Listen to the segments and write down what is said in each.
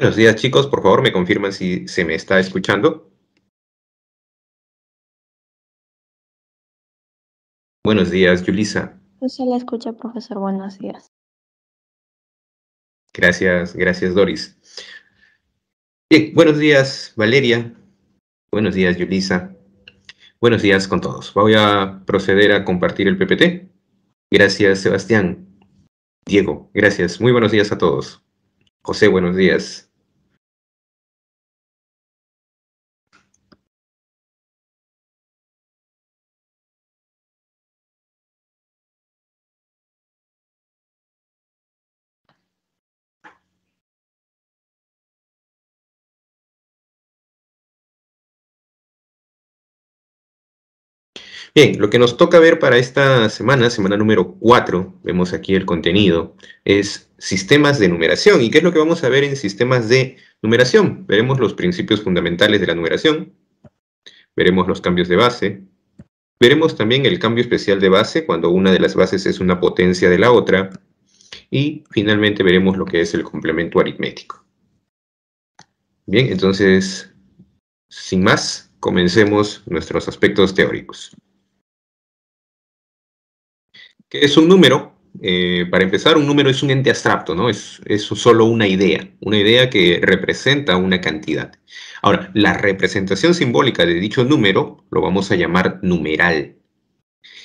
Buenos días chicos, por favor me confirman si se me está escuchando. Buenos días, Yulisa. Yo se la escucha, profesor. Buenos días. Gracias, gracias, Doris. buenos días, Valeria. Buenos días, Yulisa. Buenos días con todos. Voy a proceder a compartir el PPT. Gracias, Sebastián. Diego, gracias. Muy buenos días a todos. José, buenos días. Bien, lo que nos toca ver para esta semana, semana número 4, vemos aquí el contenido, es sistemas de numeración. ¿Y qué es lo que vamos a ver en sistemas de numeración? Veremos los principios fundamentales de la numeración, veremos los cambios de base, veremos también el cambio especial de base cuando una de las bases es una potencia de la otra, y finalmente veremos lo que es el complemento aritmético. Bien, entonces, sin más, comencemos nuestros aspectos teóricos que es un número. Eh, para empezar, un número es un ente abstracto, ¿no? Es, es solo una idea, una idea que representa una cantidad. Ahora, la representación simbólica de dicho número lo vamos a llamar numeral.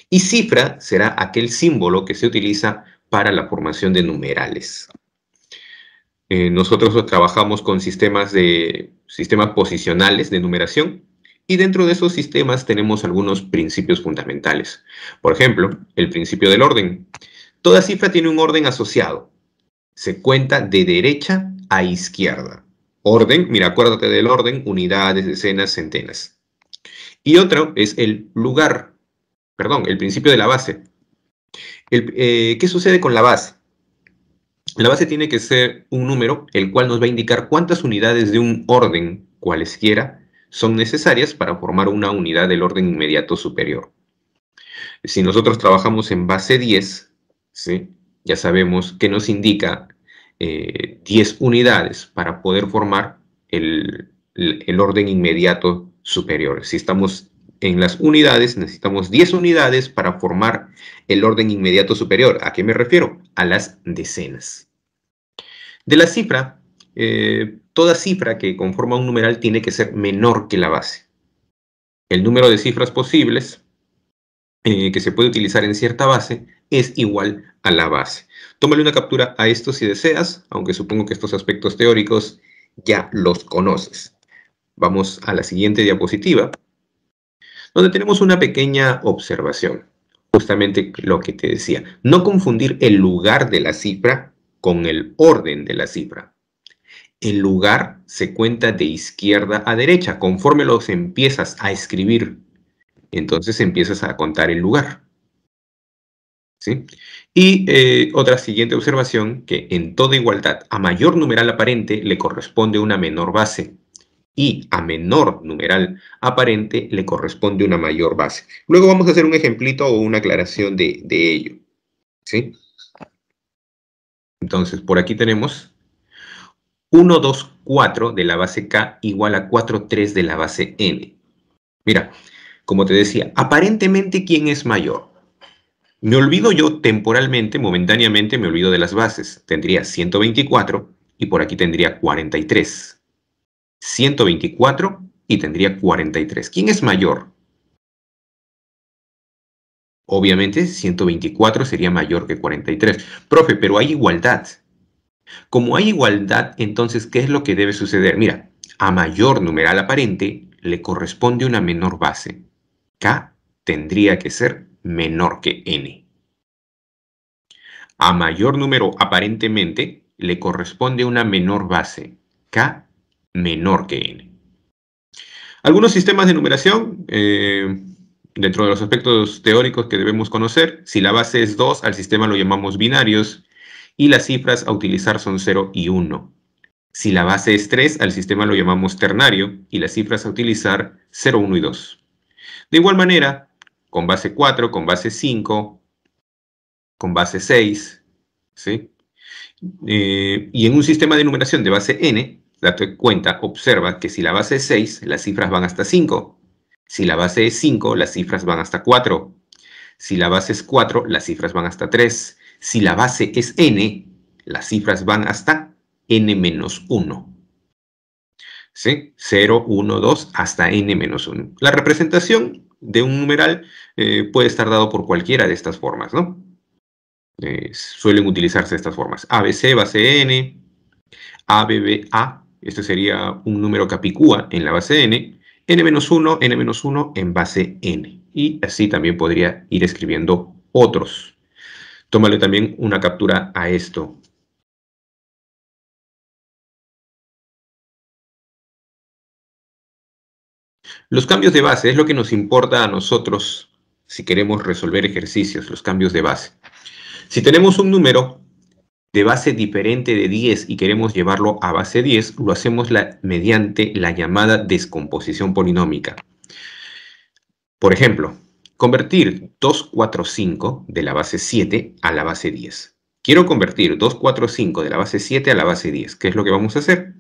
Y cifra será aquel símbolo que se utiliza para la formación de numerales. Eh, nosotros trabajamos con sistemas, de, sistemas posicionales de numeración, y dentro de esos sistemas tenemos algunos principios fundamentales. Por ejemplo, el principio del orden. Toda cifra tiene un orden asociado. Se cuenta de derecha a izquierda. Orden, mira, acuérdate del orden, unidades, decenas, centenas. Y otro es el lugar, perdón, el principio de la base. Eh, ¿Qué sucede con la base? La base tiene que ser un número el cual nos va a indicar cuántas unidades de un orden, cualesquiera, son necesarias para formar una unidad del orden inmediato superior. Si nosotros trabajamos en base 10, ya sabemos que nos indica 10 eh, unidades para poder formar el, el orden inmediato superior. Si estamos en las unidades, necesitamos 10 unidades para formar el orden inmediato superior. ¿A qué me refiero? A las decenas. De la cifra eh, toda cifra que conforma un numeral tiene que ser menor que la base. El número de cifras posibles eh, que se puede utilizar en cierta base es igual a la base. Tómale una captura a esto si deseas, aunque supongo que estos aspectos teóricos ya los conoces. Vamos a la siguiente diapositiva, donde tenemos una pequeña observación. Justamente lo que te decía, no confundir el lugar de la cifra con el orden de la cifra el lugar se cuenta de izquierda a derecha. Conforme los empiezas a escribir, entonces empiezas a contar el lugar. ¿Sí? Y eh, otra siguiente observación, que en toda igualdad, a mayor numeral aparente le corresponde una menor base y a menor numeral aparente le corresponde una mayor base. Luego vamos a hacer un ejemplito o una aclaración de, de ello. ¿Sí? Entonces, por aquí tenemos 1, 2, 4 de la base K igual a 4, 3 de la base N. Mira, como te decía, aparentemente, ¿quién es mayor? Me olvido yo temporalmente, momentáneamente, me olvido de las bases. Tendría 124 y por aquí tendría 43. 124 y tendría 43. ¿Quién es mayor? Obviamente 124 sería mayor que 43. Profe, pero hay igualdad. Como hay igualdad, entonces, ¿qué es lo que debe suceder? Mira, a mayor numeral aparente le corresponde una menor base. K tendría que ser menor que n. A mayor número aparentemente le corresponde una menor base. K menor que n. Algunos sistemas de numeración, eh, dentro de los aspectos teóricos que debemos conocer, si la base es 2, al sistema lo llamamos binarios y las cifras a utilizar son 0 y 1. Si la base es 3, al sistema lo llamamos ternario y las cifras a utilizar 0, 1 y 2. De igual manera, con base 4, con base 5, con base 6, eh, y en un sistema de numeración de base n, date cuenta, observa que si la base es 6, las cifras van hasta 5. Si la base es 5, las cifras van hasta 4. Si la base es 4, las cifras van hasta 3. Si la base es n, las cifras van hasta n-1. ¿Sí? 0, 1, 2, hasta n-1. La representación de un numeral eh, puede estar dado por cualquiera de estas formas, ¿no? Eh, suelen utilizarse estas formas. ABC, base n, ABBA, este sería un número capicúa en la base n, n-1, n-1 en base n. Y así también podría ir escribiendo otros. Tómale también una captura a esto. Los cambios de base es lo que nos importa a nosotros si queremos resolver ejercicios, los cambios de base. Si tenemos un número de base diferente de 10 y queremos llevarlo a base 10, lo hacemos mediante la llamada descomposición polinómica. Por ejemplo, Convertir 245 de la base 7 a la base 10. Quiero convertir 245 de la base 7 a la base 10. ¿Qué es lo que vamos a hacer?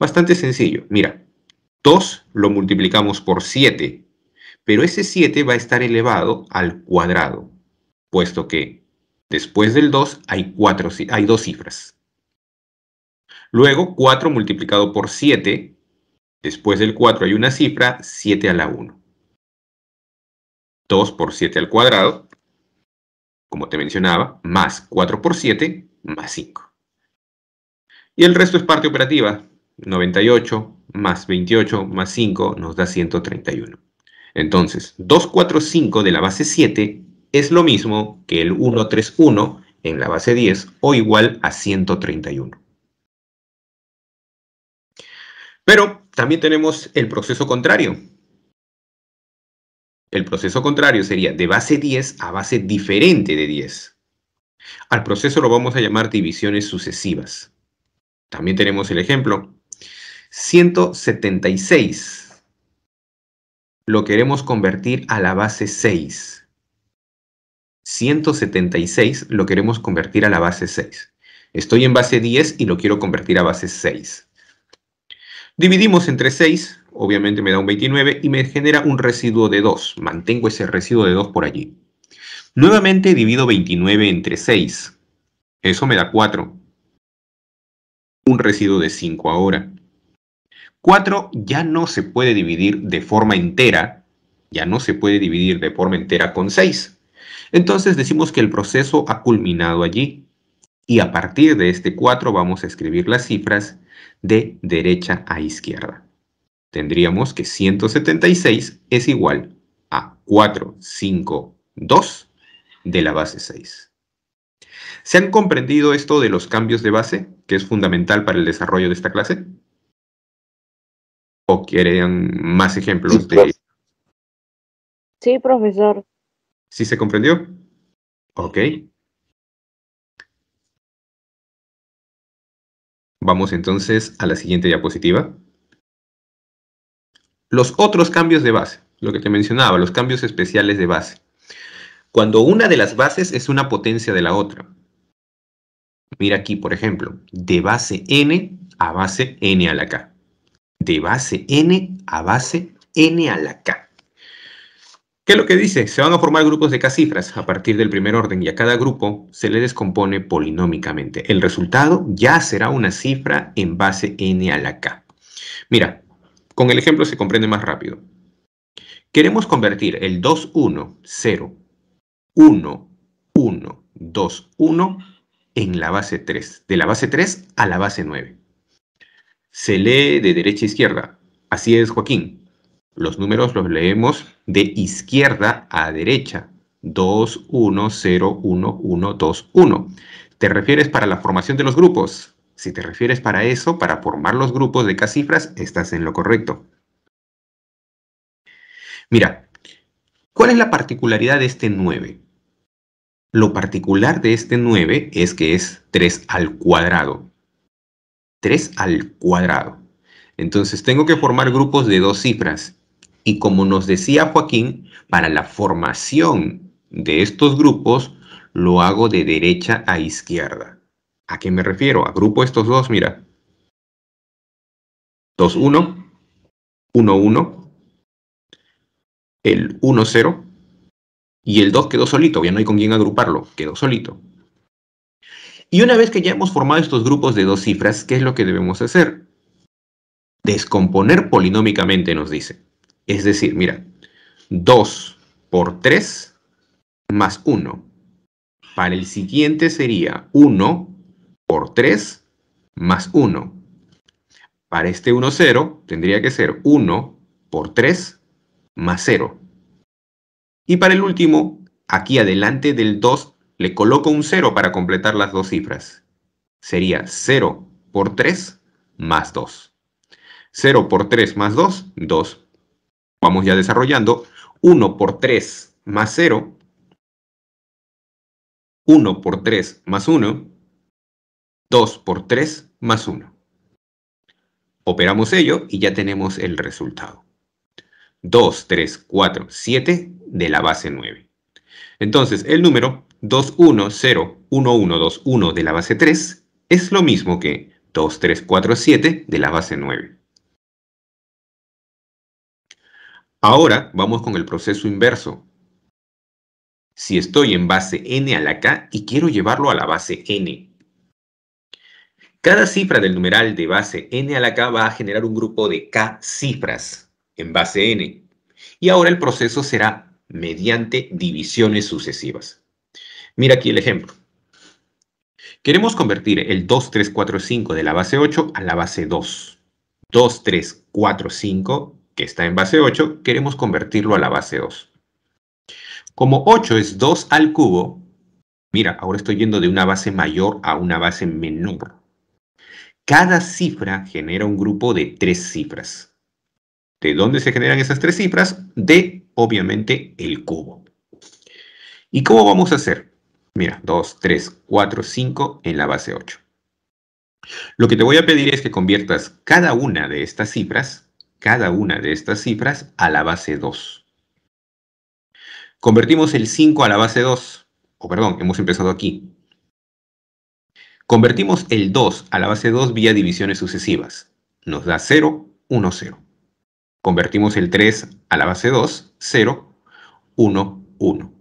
Bastante sencillo. Mira, 2 lo multiplicamos por 7, pero ese 7 va a estar elevado al cuadrado, puesto que después del 2 hay, hay dos cifras. Luego, 4 multiplicado por 7, después del 4 hay una cifra, 7 a la 1. 2 por 7 al cuadrado, como te mencionaba, más 4 por 7, más 5. Y el resto es parte operativa. 98 más 28 más 5 nos da 131. Entonces, 245 de la base 7 es lo mismo que el 131 en la base 10 o igual a 131. Pero también tenemos el proceso contrario, el proceso contrario sería de base 10 a base diferente de 10. Al proceso lo vamos a llamar divisiones sucesivas. También tenemos el ejemplo 176. Lo queremos convertir a la base 6. 176 lo queremos convertir a la base 6. Estoy en base 10 y lo quiero convertir a base 6. Dividimos entre 6 obviamente me da un 29 y me genera un residuo de 2. Mantengo ese residuo de 2 por allí. Nuevamente divido 29 entre 6. Eso me da 4. Un residuo de 5 ahora. 4 ya no se puede dividir de forma entera, ya no se puede dividir de forma entera con 6. Entonces decimos que el proceso ha culminado allí. Y a partir de este 4 vamos a escribir las cifras de derecha a izquierda tendríamos que 176 es igual a 4, 5, 2 de la base 6. ¿Se han comprendido esto de los cambios de base, que es fundamental para el desarrollo de esta clase? ¿O quieren más ejemplos de...? Sí, profesor. ¿Sí se comprendió? Ok. Vamos entonces a la siguiente diapositiva. Los otros cambios de base, lo que te mencionaba, los cambios especiales de base. Cuando una de las bases es una potencia de la otra. Mira aquí, por ejemplo, de base n a base n a la k. De base n a base n a la k. ¿Qué es lo que dice? Se van a formar grupos de k cifras a partir del primer orden y a cada grupo se le descompone polinómicamente. El resultado ya será una cifra en base n a la k. Mira, con el ejemplo se comprende más rápido. Queremos convertir el 2, 1, 0, 1, 1, 2, 1 en la base 3. De la base 3 a la base 9. Se lee de derecha a izquierda. Así es, Joaquín. Los números los leemos de izquierda a derecha. 2, 1, 0, 1, 1, 2, 1. ¿Te refieres para la formación de los grupos? Si te refieres para eso, para formar los grupos de cifras, estás en lo correcto. Mira, ¿cuál es la particularidad de este 9? Lo particular de este 9 es que es 3 al cuadrado. 3 al cuadrado. Entonces tengo que formar grupos de dos cifras. Y como nos decía Joaquín, para la formación de estos grupos lo hago de derecha a izquierda. ¿A qué me refiero? Agrupo estos dos, mira. 2-1, 1-1, el 1-0 y el 2 quedó solito, ya no hay con quién agruparlo, quedó solito. Y una vez que ya hemos formado estos grupos de dos cifras, ¿qué es lo que debemos hacer? Descomponer polinómicamente nos dice. Es decir, mira, 2 por 3 más 1. Para el siguiente sería 1 por 3 más 1. Para este 1, 0 tendría que ser 1 por 3 más 0. Y para el último, aquí adelante del 2 le coloco un 0 para completar las dos cifras. Sería 0 por 3 más 2. 0 por 3 más 2, 2. Vamos ya desarrollando. 1 por 3 más 0. 1 por 3 más 1. 2 por 3 más 1. Operamos ello y ya tenemos el resultado. 2, 3, 4, 7 de la base 9. Entonces, el número 2, 1, 0, 1, 1, 2, 1 de la base 3 es lo mismo que 2, 3, 4, 7 de la base 9. Ahora vamos con el proceso inverso. Si estoy en base n a la k y quiero llevarlo a la base n, cada cifra del numeral de base n a la k va a generar un grupo de k cifras en base n. Y ahora el proceso será mediante divisiones sucesivas. Mira aquí el ejemplo. Queremos convertir el 2, 3, 4, 5 de la base 8 a la base 2. 2, 3, 4, 5, que está en base 8, queremos convertirlo a la base 2. Como 8 es 2 al cubo, mira, ahora estoy yendo de una base mayor a una base menor. Cada cifra genera un grupo de tres cifras. ¿De dónde se generan esas tres cifras? De, obviamente, el cubo. ¿Y cómo vamos a hacer? Mira, 2, 3, 4, 5 en la base 8. Lo que te voy a pedir es que conviertas cada una de estas cifras, cada una de estas cifras, a la base 2. Convertimos el 5 a la base 2, o perdón, hemos empezado aquí, Convertimos el 2 a la base 2 vía divisiones sucesivas. Nos da 0, 1, 0. Convertimos el 3 a la base 2, 0, 1, 1.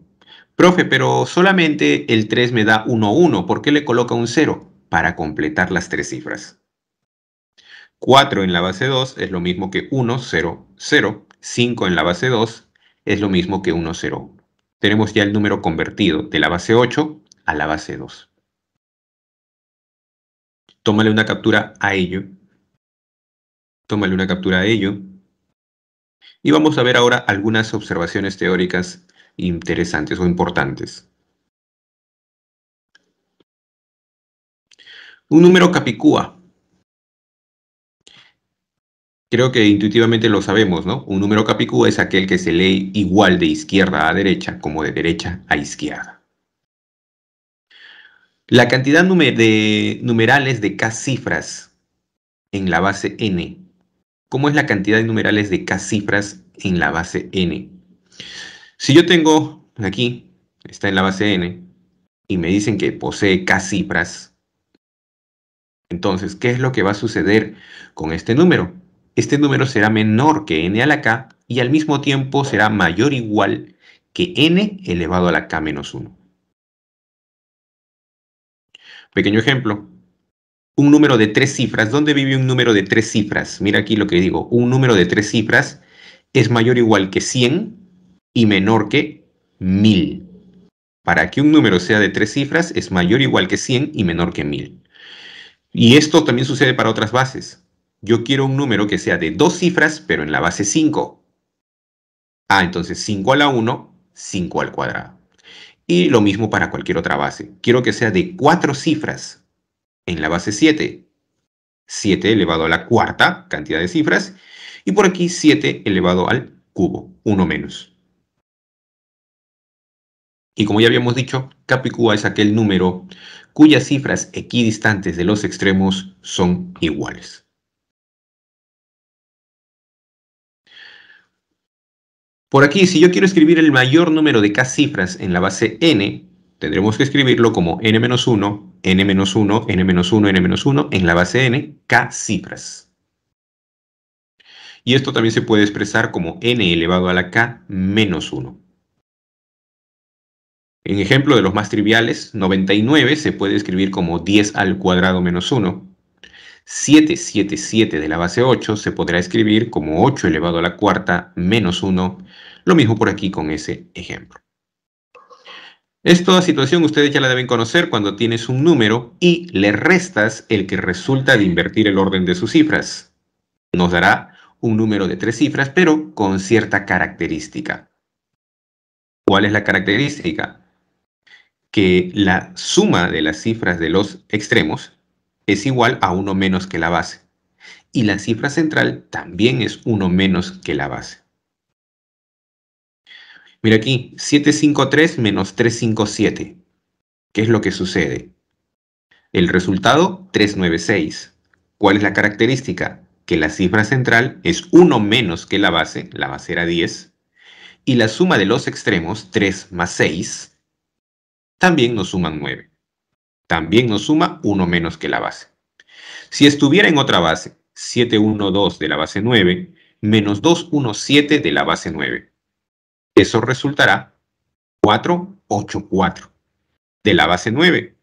Profe, pero solamente el 3 me da 1, 1. ¿Por qué le coloca un 0? Para completar las tres cifras. 4 en la base 2 es lo mismo que 1, 0, 0. 5 en la base 2 es lo mismo que 1, 0, Tenemos ya el número convertido de la base 8 a la base 2 tómale una captura a ello. Tómale una captura a ello. Y vamos a ver ahora algunas observaciones teóricas interesantes o importantes. Un número capicúa. Creo que intuitivamente lo sabemos, ¿no? Un número capicúa es aquel que se lee igual de izquierda a derecha como de derecha a izquierda. La cantidad de numerales de k cifras en la base n. ¿Cómo es la cantidad de numerales de k cifras en la base n? Si yo tengo aquí, está en la base n, y me dicen que posee k cifras, entonces, ¿qué es lo que va a suceder con este número? Este número será menor que n a la k y al mismo tiempo será mayor o igual que n elevado a la k menos 1. Pequeño ejemplo. Un número de tres cifras. ¿Dónde vive un número de tres cifras? Mira aquí lo que digo. Un número de tres cifras es mayor o igual que 100 y menor que 1000. Para que un número sea de tres cifras es mayor o igual que 100 y menor que 1000. Y esto también sucede para otras bases. Yo quiero un número que sea de dos cifras, pero en la base 5. Ah, entonces 5 a la 1, 5 al cuadrado. Y lo mismo para cualquier otra base. Quiero que sea de cuatro cifras en la base 7. 7 elevado a la cuarta cantidad de cifras. Y por aquí 7 elevado al cubo, 1 menos. Y como ya habíamos dicho, capicúa es aquel número cuyas cifras equidistantes de los extremos son iguales. Por aquí, si yo quiero escribir el mayor número de k cifras en la base n, tendremos que escribirlo como n-1, n-1, n-1, n-1 en la base n, k cifras. Y esto también se puede expresar como n elevado a la k menos 1. En ejemplo de los más triviales, 99 se puede escribir como 10 al cuadrado menos 1. 777 de la base 8 se podrá escribir como 8 elevado a la cuarta menos 1 lo mismo por aquí con ese ejemplo. Esta situación ustedes ya la deben conocer cuando tienes un número y le restas el que resulta de invertir el orden de sus cifras. Nos dará un número de tres cifras, pero con cierta característica. ¿Cuál es la característica? Que la suma de las cifras de los extremos es igual a uno menos que la base. Y la cifra central también es uno menos que la base. Mira aquí, 753 menos 357. ¿Qué es lo que sucede? El resultado, 396. ¿Cuál es la característica? Que la cifra central es 1 menos que la base, la base era 10, y la suma de los extremos, 3 más 6, también nos suman 9. También nos suma 1 menos que la base. Si estuviera en otra base, 712 de la base 9, menos 217 de la base 9. Eso resultará 4, 8, 4 de la base 9.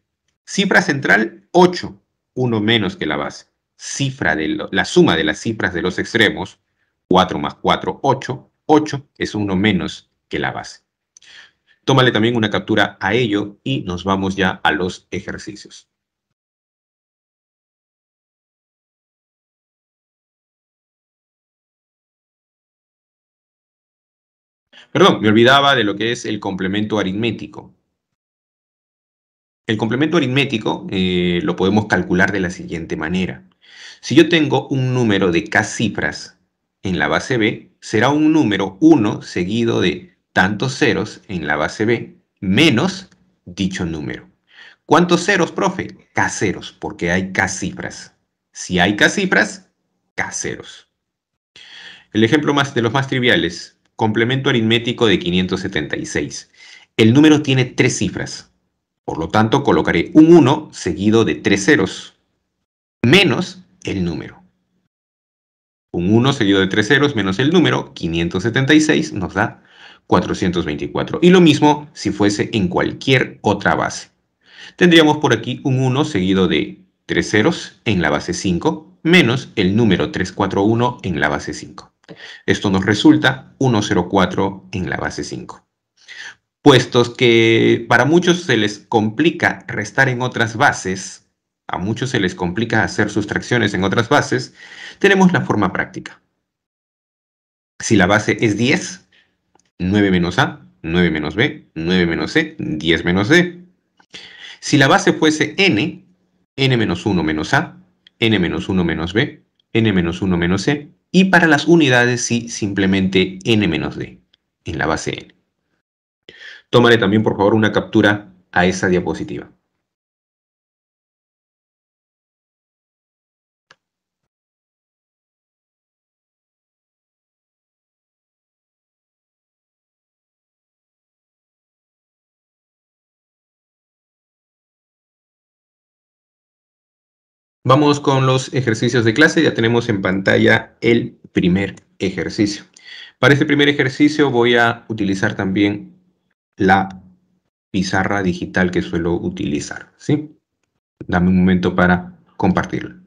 Cifra central 8, 1 menos que la base. Cifra de la suma de las cifras de los extremos, 4 más 4, 8, 8 es 1 menos que la base. Tómale también una captura a ello y nos vamos ya a los ejercicios. Perdón, me olvidaba de lo que es el complemento aritmético. El complemento aritmético eh, lo podemos calcular de la siguiente manera. Si yo tengo un número de k cifras en la base B, será un número 1 seguido de tantos ceros en la base B menos dicho número. ¿Cuántos ceros, profe? K ceros, porque hay K cifras. Si hay K cifras, K ceros. El ejemplo más de los más triviales, Complemento aritmético de 576. El número tiene tres cifras. Por lo tanto, colocaré un 1 seguido de tres ceros, menos el número. Un 1 seguido de tres ceros menos el número, 576, nos da 424. Y lo mismo si fuese en cualquier otra base. Tendríamos por aquí un 1 seguido de tres ceros en la base 5, menos el número 341 en la base 5. Esto nos resulta 104 en la base 5. Puestos que para muchos se les complica restar en otras bases, a muchos se les complica hacer sustracciones en otras bases, tenemos la forma práctica. Si la base es 10, 9 menos A, 9 menos B, 9 menos C, 10 menos D. Si la base fuese N, N menos 1 menos A, N menos 1 menos B, N menos 1 menos C, y para las unidades sí simplemente n-d en la base n. Tómale también por favor una captura a esa diapositiva. Vamos con los ejercicios de clase. Ya tenemos en pantalla el primer ejercicio. Para este primer ejercicio voy a utilizar también la pizarra digital que suelo utilizar. ¿sí? Dame un momento para compartirlo.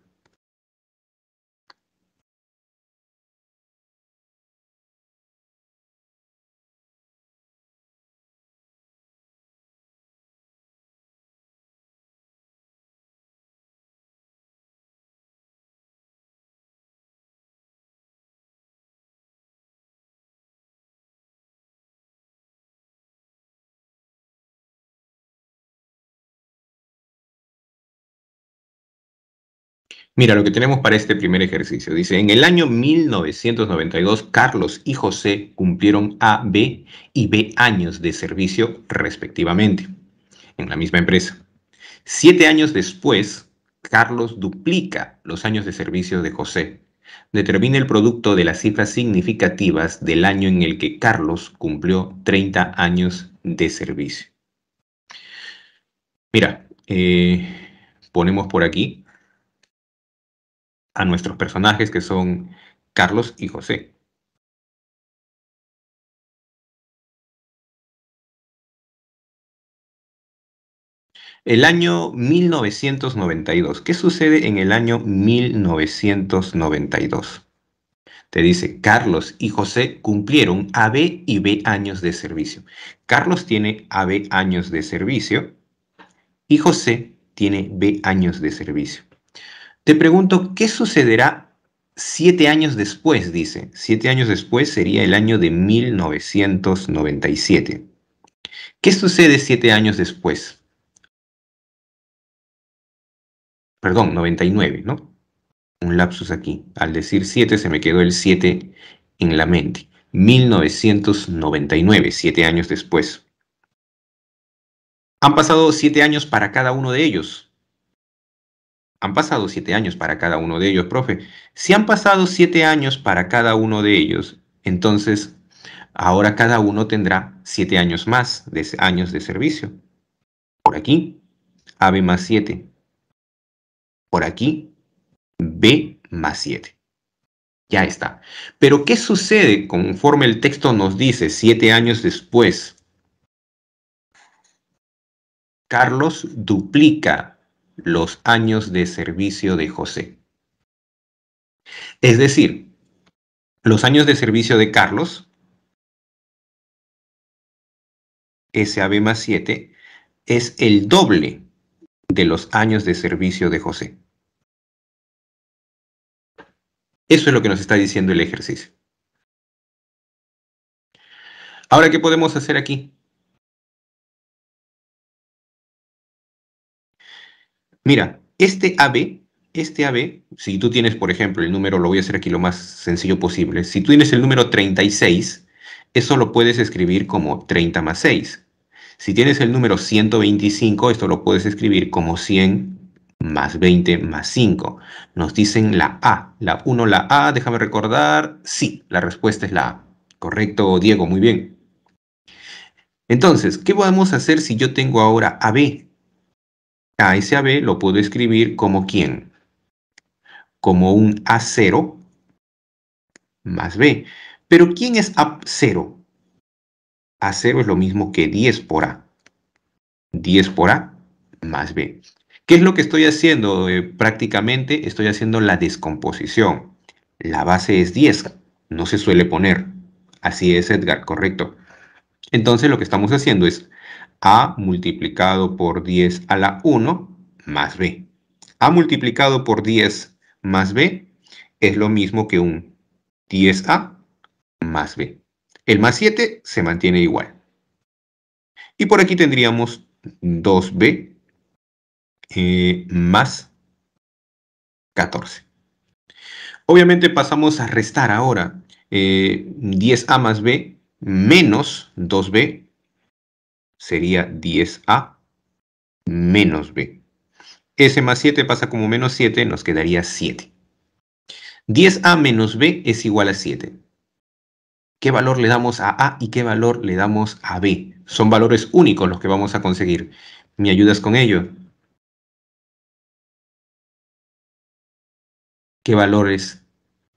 Mira lo que tenemos para este primer ejercicio. Dice, en el año 1992, Carlos y José cumplieron A, B y B años de servicio respectivamente en la misma empresa. Siete años después, Carlos duplica los años de servicio de José. Determina el producto de las cifras significativas del año en el que Carlos cumplió 30 años de servicio. Mira, eh, ponemos por aquí a nuestros personajes que son Carlos y José. El año 1992. ¿Qué sucede en el año 1992? Te dice, Carlos y José cumplieron AB y B años de servicio. Carlos tiene b años de servicio y José tiene B años de servicio. Te pregunto, ¿qué sucederá siete años después? Dice, siete años después sería el año de 1997. ¿Qué sucede siete años después? Perdón, 99, ¿no? Un lapsus aquí. Al decir siete, se me quedó el siete en la mente. 1999, siete años después. Han pasado siete años para cada uno de ellos. Han pasado siete años para cada uno de ellos, profe. Si han pasado siete años para cada uno de ellos, entonces ahora cada uno tendrá siete años más de años de servicio. Por aquí, AB más 7. Por aquí, B más 7. Ya está. Pero ¿qué sucede conforme el texto nos dice siete años después? Carlos duplica los años de servicio de José. Es decir, los años de servicio de Carlos, SAB más 7, es el doble de los años de servicio de José. Eso es lo que nos está diciendo el ejercicio. Ahora, ¿qué podemos hacer aquí? Mira, este AB, este AB, si tú tienes, por ejemplo, el número, lo voy a hacer aquí lo más sencillo posible, si tú tienes el número 36, eso lo puedes escribir como 30 más 6. Si tienes el número 125, esto lo puedes escribir como 100 más 20 más 5. Nos dicen la A, la 1, la A, déjame recordar, sí, la respuesta es la A. Correcto, Diego, muy bien. Entonces, ¿qué vamos a hacer si yo tengo ahora AB? A ese AB lo puedo escribir como quién? Como un A0 más B. Pero ¿quién es A0? A0 es lo mismo que 10 por A. 10 por A más B. ¿Qué es lo que estoy haciendo? Eh, prácticamente estoy haciendo la descomposición. La base es 10, no se suele poner. Así es, Edgar, correcto. Entonces lo que estamos haciendo es a multiplicado por 10 a la 1 más B. A multiplicado por 10 más B es lo mismo que un 10A más B. El más 7 se mantiene igual. Y por aquí tendríamos 2B eh, más 14. Obviamente pasamos a restar ahora 10A eh, más B menos 2B sería 10A menos B. S más 7 pasa como menos 7, nos quedaría 7. 10A menos B es igual a 7. ¿Qué valor le damos a A y qué valor le damos a B? Son valores únicos los que vamos a conseguir. ¿Me ayudas con ello? ¿Qué valores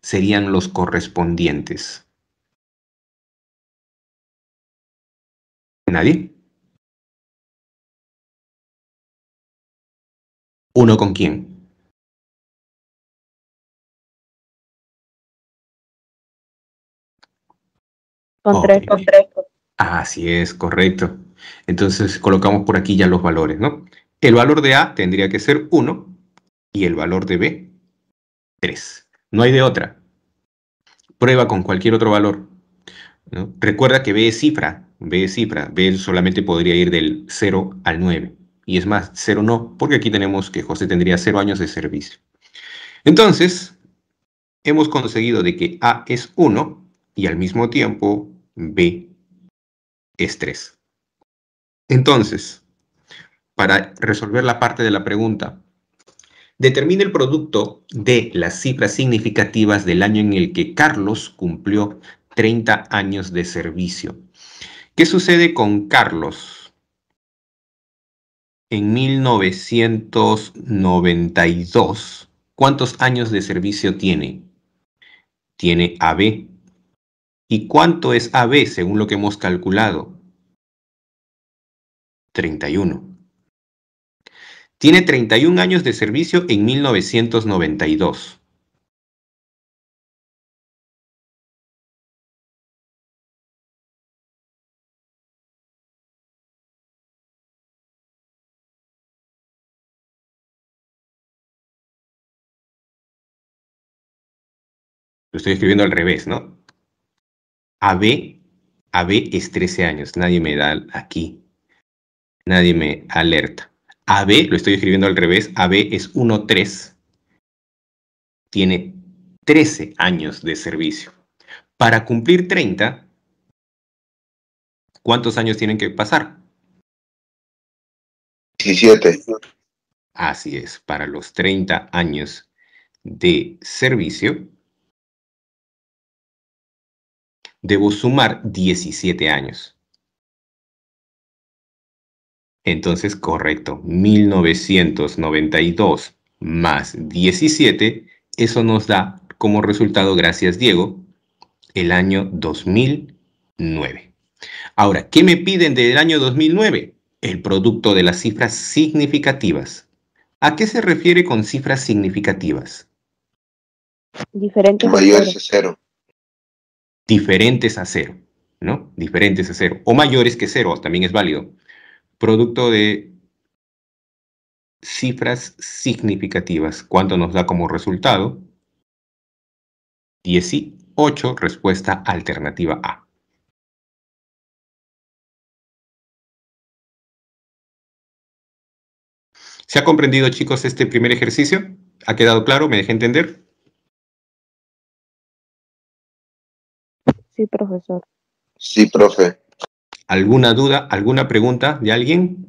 serían los correspondientes? ¿Nadie? uno con quién. Con tres, con tres. Así es, correcto. Entonces colocamos por aquí ya los valores, ¿no? El valor de A tendría que ser 1 y el valor de B 3. No hay de otra. Prueba con cualquier otro valor. Recuerda que B es cifra, B es cifra, B solamente podría ir del 0 al 9 y es más, cero no, porque aquí tenemos que José tendría cero años de servicio. Entonces, hemos conseguido de que A es 1 y al mismo tiempo B es 3. Entonces, para resolver la parte de la pregunta, determine el producto de las cifras significativas del año en el que Carlos cumplió 30 años de servicio. ¿Qué sucede con Carlos? en 1992, ¿cuántos años de servicio tiene? Tiene AB. ¿Y cuánto es AB según lo que hemos calculado? 31. Tiene 31 años de servicio en 1992. estoy escribiendo al revés, ¿no? AB, AB es 13 años. Nadie me da aquí. Nadie me alerta. AB, lo estoy escribiendo al revés. AB es 1-3. Tiene 13 años de servicio. Para cumplir 30, ¿cuántos años tienen que pasar? 17. Así es, para los 30 años de servicio, debo sumar 17 años. Entonces, correcto, 1992 más 17, eso nos da como resultado, gracias Diego, el año 2009. Ahora, ¿qué me piden del año 2009? El producto de las cifras significativas. ¿A qué se refiere con cifras significativas? Diferentes. Mayores cero diferentes a cero, ¿no? Diferentes a cero, o mayores que cero, también es válido, producto de cifras significativas. ¿Cuánto nos da como resultado? 18, respuesta alternativa A. ¿Se ha comprendido, chicos, este primer ejercicio? ¿Ha quedado claro? ¿Me dejé entender? Sí, profesor. Sí, profe. ¿Alguna duda, alguna pregunta de alguien?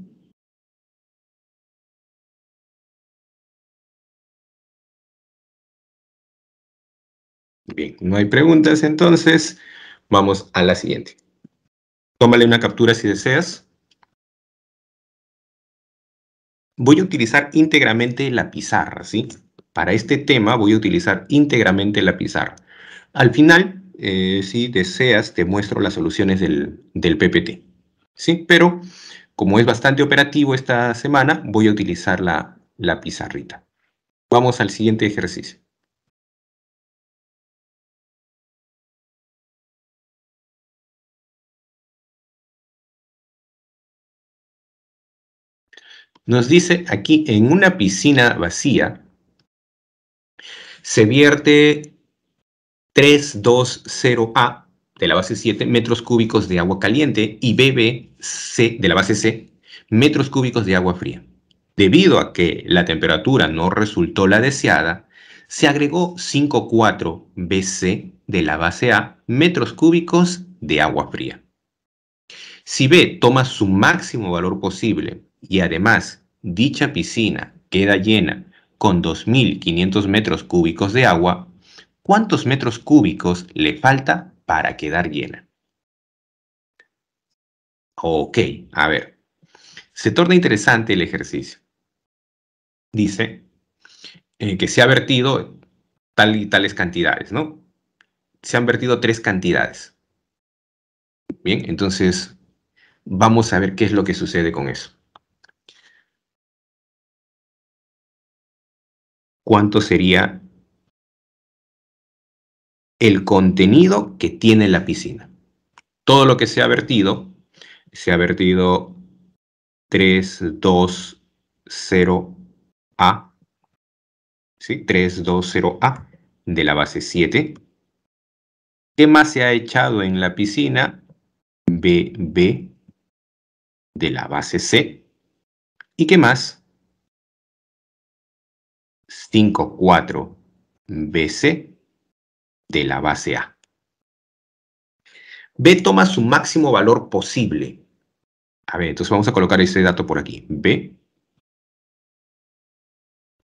Bien, no hay preguntas, entonces vamos a la siguiente. Tómale una captura si deseas. Voy a utilizar íntegramente la pizarra, ¿sí? Para este tema voy a utilizar íntegramente la pizarra. Al final eh, si deseas, te muestro las soluciones del, PPT. ¿sí? Pero como es bastante operativo esta semana, voy a utilizar la, la pizarrita. Vamos al siguiente ejercicio. Nos dice aquí, en una piscina vacía, se vierte 320A de la base 7 metros cúbicos de agua caliente y C de la base C metros cúbicos de agua fría. Debido a que la temperatura no resultó la deseada, se agregó 5,4 BC de la base A metros cúbicos de agua fría. Si B toma su máximo valor posible y además dicha piscina queda llena con 2.500 metros cúbicos de agua, ¿Cuántos metros cúbicos le falta para quedar llena? Ok, a ver. Se torna interesante el ejercicio. Dice eh, que se ha vertido tal y tales cantidades, ¿no? Se han vertido tres cantidades. Bien, entonces vamos a ver qué es lo que sucede con eso. ¿Cuánto sería el contenido que tiene la piscina. Todo lo que se ha vertido, se ha vertido 3, 2, 0, a sí 0, 320A de la base 7. ¿Qué más se ha echado en la piscina? BB de la base C. ¿Y qué más? 5, 54BC de la base A. B toma su máximo valor posible. A ver, entonces vamos a colocar ese dato por aquí. B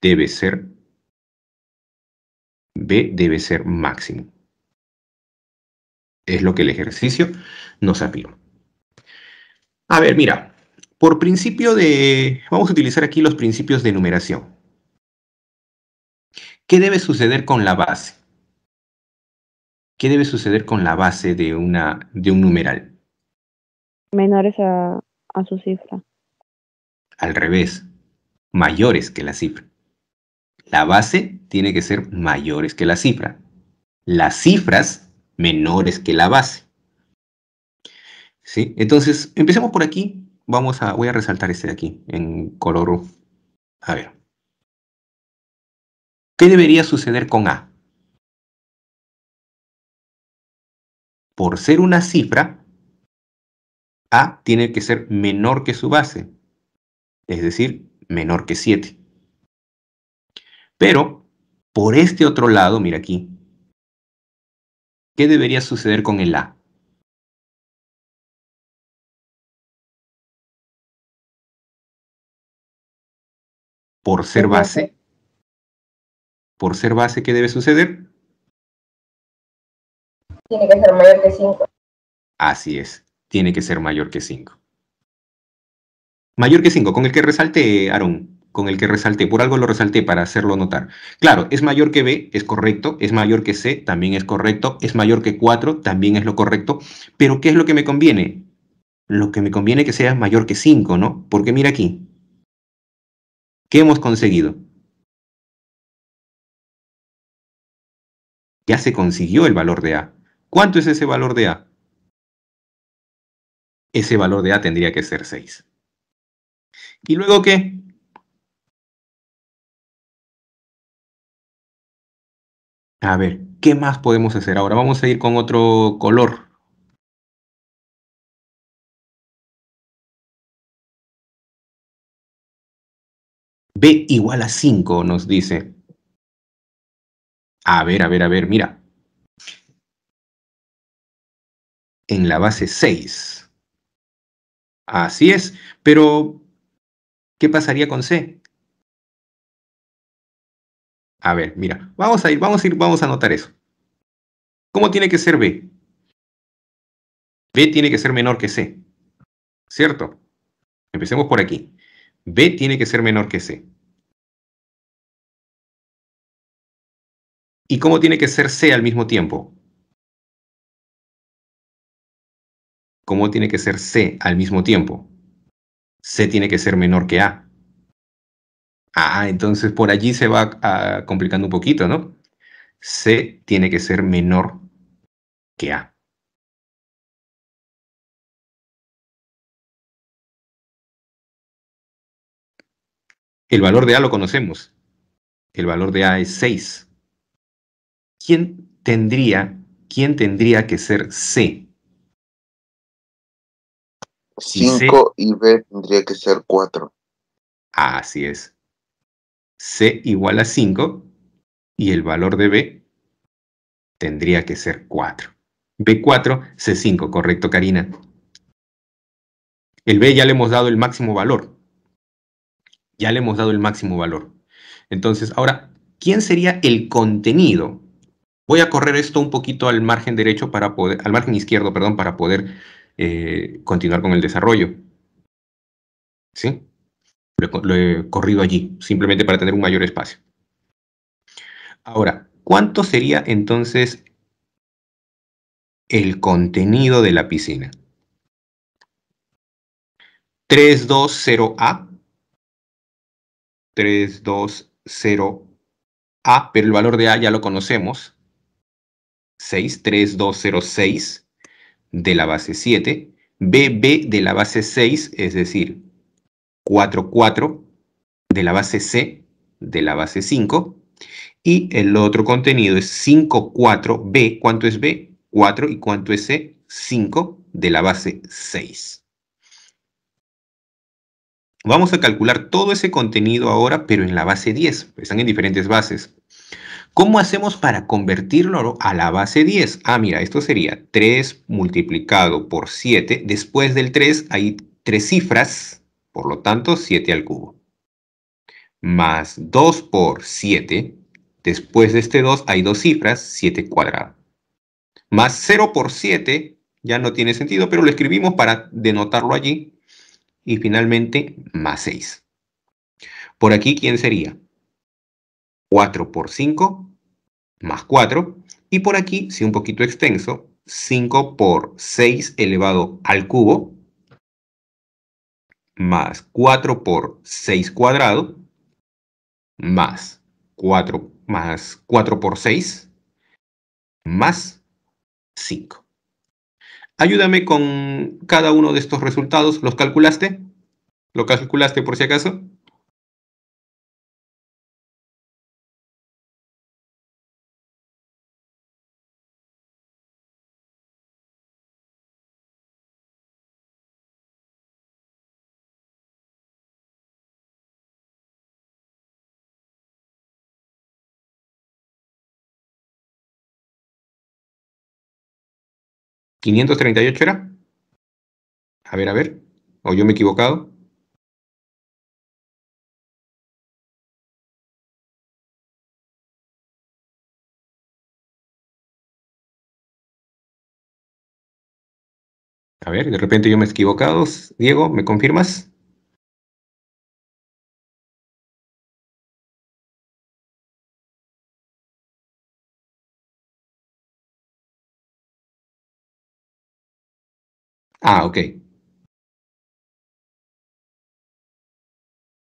debe ser, B debe ser máximo. Es lo que el ejercicio nos afirma. A ver, mira, por principio de, vamos a utilizar aquí los principios de numeración. ¿Qué debe suceder con la base? ¿Qué debe suceder con la base de, una, de un numeral? Menores a, su cifra. Al revés, mayores que la cifra. La base tiene que ser mayores que la cifra. Las cifras menores que la base. ¿Sí? Entonces, empecemos por aquí. Vamos a, voy a resaltar este de aquí, en color. A ver. ¿Qué debería suceder con A? por ser una cifra, A tiene que ser menor que su base, es decir, menor que 7. Pero, por este otro lado, mira aquí, ¿qué debería suceder con el A? Por ser base, por ser base, ¿qué debe suceder? tiene que ser mayor que 5. Así es, tiene que ser mayor que 5. Mayor que 5, con el que resalte, Aaron, con el que resalté, por algo lo resalté para hacerlo notar. Claro, es mayor que B, es correcto, es mayor que C, también es correcto, es mayor que 4, también es lo correcto, pero ¿qué es lo que me conviene? Lo que me conviene que sea mayor que 5, ¿no? Porque mira aquí, ¿qué hemos conseguido? Ya se consiguió el valor de A. ¿Cuánto es ese valor de A? Ese valor de A tendría que ser 6. ¿Y luego qué? A ver, ¿qué más podemos hacer? Ahora vamos a ir con otro color. B igual a 5 nos dice. A ver, a ver, a ver, mira. en la base 6. Así es, pero ¿qué pasaría con C? A ver, mira, vamos a ir, vamos a ir, vamos a anotar eso. ¿Cómo tiene que ser B? B tiene que ser menor que C, ¿cierto? Empecemos por aquí. B tiene que ser menor que C. ¿Y cómo tiene que ser C al mismo tiempo? ¿Cómo tiene que ser C al mismo tiempo? C tiene que ser menor que A. Ah, entonces por allí se va ah, complicando un poquito, ¿no? C tiene que ser menor que A. El valor de A lo conocemos. El valor de A es 6. ¿Quién tendría, quién tendría que ser C 5 y, B tendría que ser 4. Así es. C igual a 5 y el valor de B tendría que ser 4. B4, C5, correcto Karina. El B ya le hemos dado el máximo valor. Ya le hemos dado el máximo valor. Entonces, ahora, ¿quién sería el contenido? Voy a correr esto un poquito al margen derecho para poder, al margen izquierdo, perdón, para poder eh, continuar con el desarrollo. ¿Sí? Lo, he corrido allí, simplemente para tener un mayor espacio. Ahora, ¿cuánto sería entonces el contenido de la piscina? 320A. 320A, pero el valor de A ya lo conocemos. 63206 de la base 7, BB de la base 6, es decir, 4, 4 de la base C de la base 5. Y el otro contenido es 5, 4, B. ¿Cuánto es B? 4. ¿Y cuánto es C? 5 de la base 6. Vamos a calcular todo ese contenido ahora, pero en la base 10. Están en diferentes bases. ¿Cómo hacemos para convertirlo a la base 10? Ah, mira, esto sería 3 multiplicado por 7. Después del 3 hay tres cifras, por lo tanto 7 al cubo. Más 2 por 7. Después de este 2 hay dos cifras, 7 cuadrado. Más 0 por 7, ya no tiene sentido, pero lo escribimos para denotarlo allí. Y finalmente, más 6. Por aquí, ¿quién sería? 4 por 5, más 4. Y por aquí, si un poquito extenso, 5 por 6 elevado al cubo, más 4 por 6 cuadrado, más 4, más 4 por 6, más 5. Ayúdame con cada uno de estos resultados. ¿Los calculaste? ¿Lo calculaste por si acaso? ¿538 era? A ver, a ver. ¿O yo me he equivocado? A ver, de repente yo me he equivocado. Diego, ¿me confirmas? Ah, ok.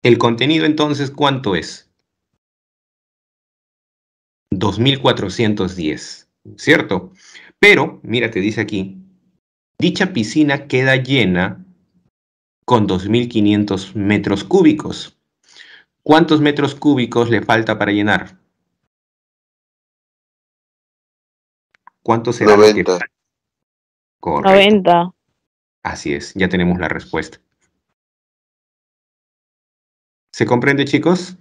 El contenido entonces, ¿cuánto es? 2410, ¿cierto? Pero, mira, te dice aquí, dicha piscina queda llena con 2500 metros cúbicos. ¿Cuántos metros cúbicos le falta para llenar? ¿Cuánto será? 90. Correcto. 90. Así es, ya tenemos la respuesta. ¿Se comprende, chicos?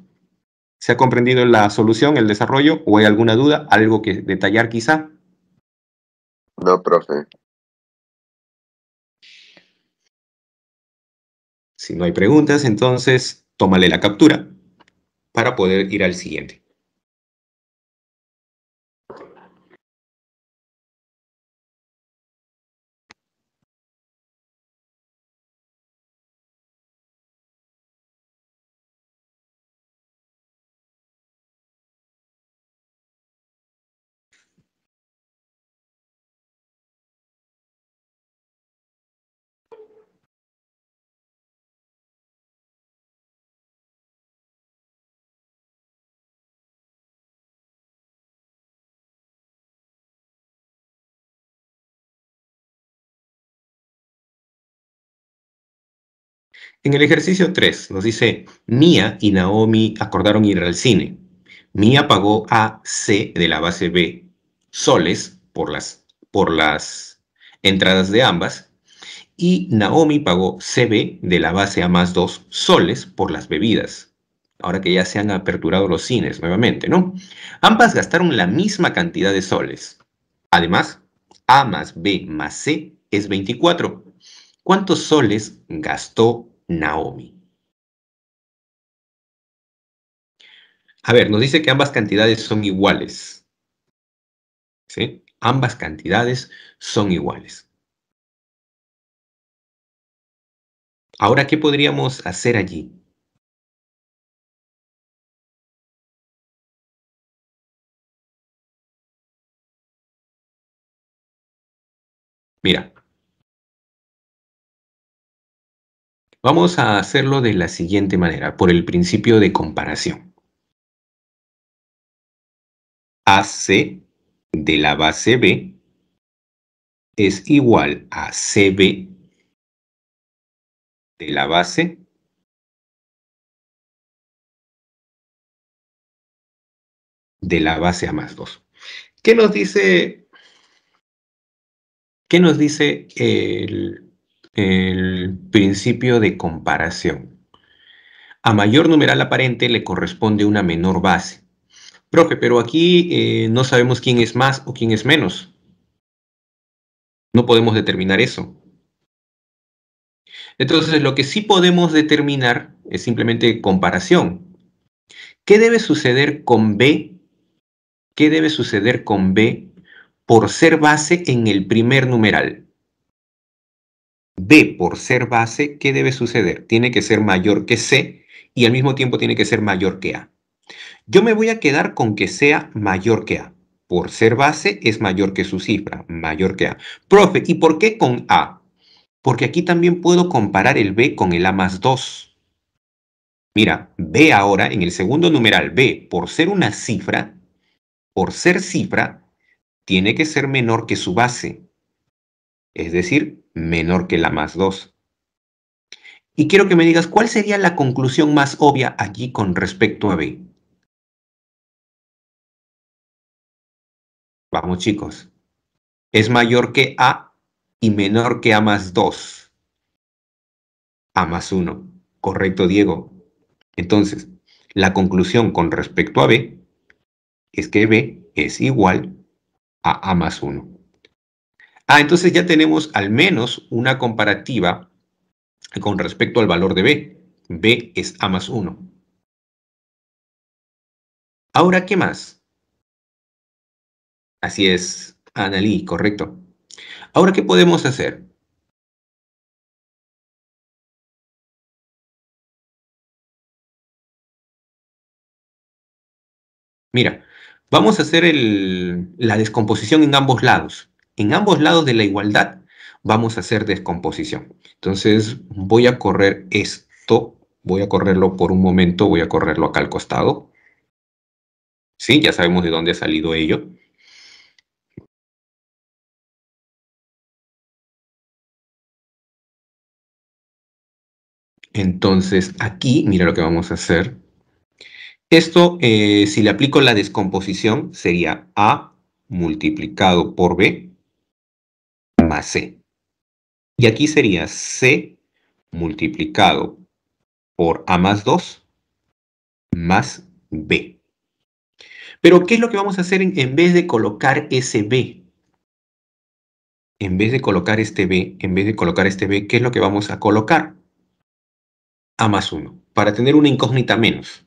¿Se ha comprendido la solución, el desarrollo? ¿O hay alguna duda? ¿Algo que detallar quizá? No, profe. Si no hay preguntas, entonces tómale la captura para poder ir al siguiente. En el ejercicio 3 nos dice, Mia y Naomi acordaron ir al cine. Mia pagó a C de la base B soles por las, por las entradas de ambas y Naomi pagó CB de la base A más 2 soles por las bebidas. Ahora que ya se han aperturado los cines nuevamente, ¿no? Ambas gastaron la misma cantidad de soles. Además, A más B más C es 24. ¿Cuántos soles gastó Naomi. A ver, nos dice que ambas cantidades son iguales. ¿Sí? Ambas cantidades son iguales. Ahora, ¿qué podríamos hacer allí? Mira, Vamos a hacerlo de la siguiente manera, por el principio de comparación. AC de la base B es igual a CB de la base de la base A más 2. ¿Qué nos dice, qué nos dice el el principio de comparación. A mayor numeral aparente le corresponde una menor base. Profe, pero aquí eh, no sabemos quién es más o quién es menos. No podemos determinar eso. Entonces, lo que sí podemos determinar es simplemente comparación. ¿Qué debe suceder con B? ¿Qué debe suceder con B por ser base en el primer numeral? B por ser base, ¿qué debe suceder? Tiene que ser mayor que C y al mismo tiempo tiene que ser mayor que A. Yo me voy a quedar con que sea mayor que A. Por ser base es mayor que su cifra, mayor que A. Profe, ¿y por qué con A? Porque aquí también puedo comparar el B con el A más 2. Mira, B ahora, en el segundo numeral, B, por ser una cifra, por ser cifra, tiene que ser menor que su base es decir, menor que la más 2. Y quiero que me digas cuál sería la conclusión más obvia allí con respecto a B. Vamos chicos, es mayor que A y menor que A más 2. A más 1. Correcto, Diego. Entonces, la conclusión con respecto a B es que B es igual a A más 1. Ah, entonces ya tenemos al menos una comparativa con respecto al valor de B. B es A más 1. Ahora, ¿qué más? Así es, Analí, correcto. Ahora, ¿qué podemos hacer? Mira, vamos a hacer la descomposición en ambos lados en ambos lados de la igualdad vamos a hacer descomposición. Entonces voy a correr esto, voy a correrlo por un momento, voy a correrlo acá al costado. Sí, ya sabemos de dónde ha salido ello. Entonces aquí, mira lo que vamos a hacer. Esto, eh, si le aplico la descomposición, sería A multiplicado por B C. Y aquí sería C multiplicado por A más 2 más B. Pero, ¿qué es lo que vamos a hacer en, vez de colocar ese B? En vez de colocar este B, en vez de colocar este B, ¿qué es lo que vamos a colocar? A más 1, para tener una incógnita menos.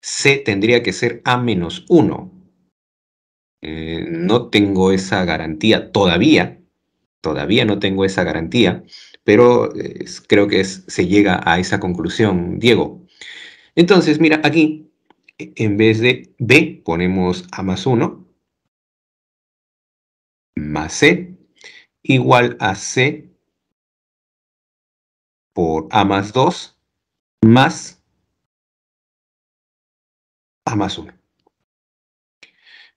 C tendría que ser A menos 1, eh, no tengo esa garantía todavía, todavía no tengo esa garantía, pero eh, creo que se llega a esa conclusión, Diego. Entonces, mira, aquí e, en vez de B ponemos A más 1 más C igual a C por A más 2 más A más 1.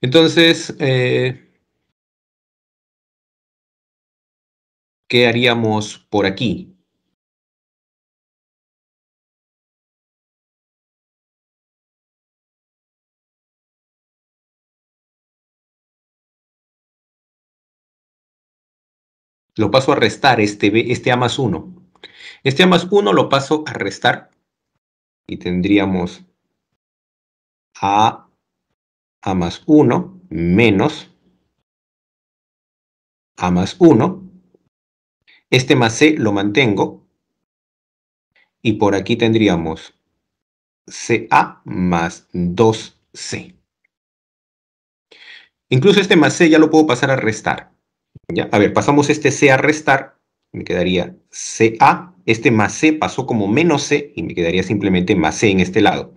Entonces, eh, ¿qué haríamos por aquí? Lo paso a restar este, este A más 1. Este A más 1 lo paso a restar y tendríamos A a más 1 menos a más 1. Este más c lo mantengo. Y por aquí tendríamos ca más 2c. Incluso este más c ya lo puedo pasar a restar. ¿ya? A ver, pasamos este c a restar. Me quedaría ca. Este más c pasó como menos c y me quedaría simplemente más c en este lado.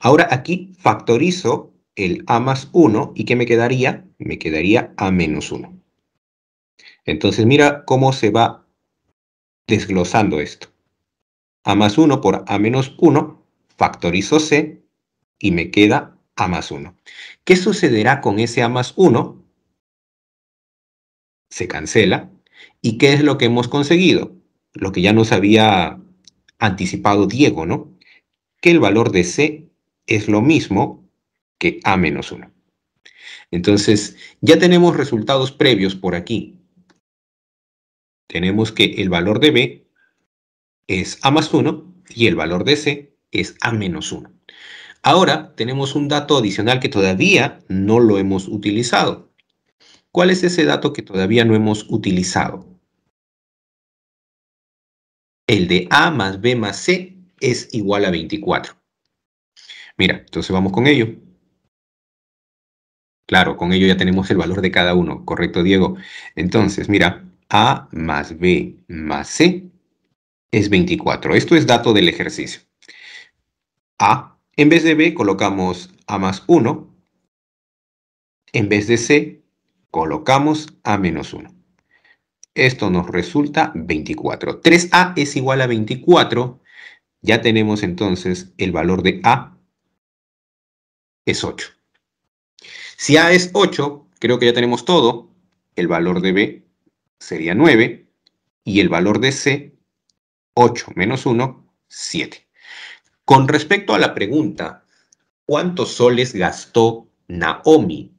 Ahora aquí factorizo el a más 1 y ¿qué me quedaría? Me quedaría a menos 1. Entonces mira cómo se va desglosando esto. a más 1 por a menos 1, factorizo c y me queda a más 1. ¿Qué sucederá con ese a más 1? Se cancela. ¿Y qué es lo que hemos conseguido? Lo que ya nos había anticipado Diego, ¿no? Que el valor de c es lo mismo que a menos 1. Entonces, ya tenemos resultados previos por aquí. Tenemos que el valor de b es a más 1 y el valor de c es a menos 1. Ahora tenemos un dato adicional que todavía no lo hemos utilizado. ¿Cuál es ese dato que todavía no hemos utilizado? El de a más b más c es igual a 24. Mira, entonces vamos con ello. Claro, con ello ya tenemos el valor de cada uno, ¿correcto, Diego? Entonces, mira, A más B más C es 24. Esto es dato del ejercicio. A, en vez de B colocamos A más 1. En vez de C colocamos A menos 1. Esto nos resulta 24. 3A es igual a 24. Ya tenemos entonces el valor de A es 8. Si A es 8, creo que ya tenemos todo. El valor de B sería 9 y el valor de C, 8 menos 1, 7. Con respecto a la pregunta, ¿cuántos soles gastó Naomi?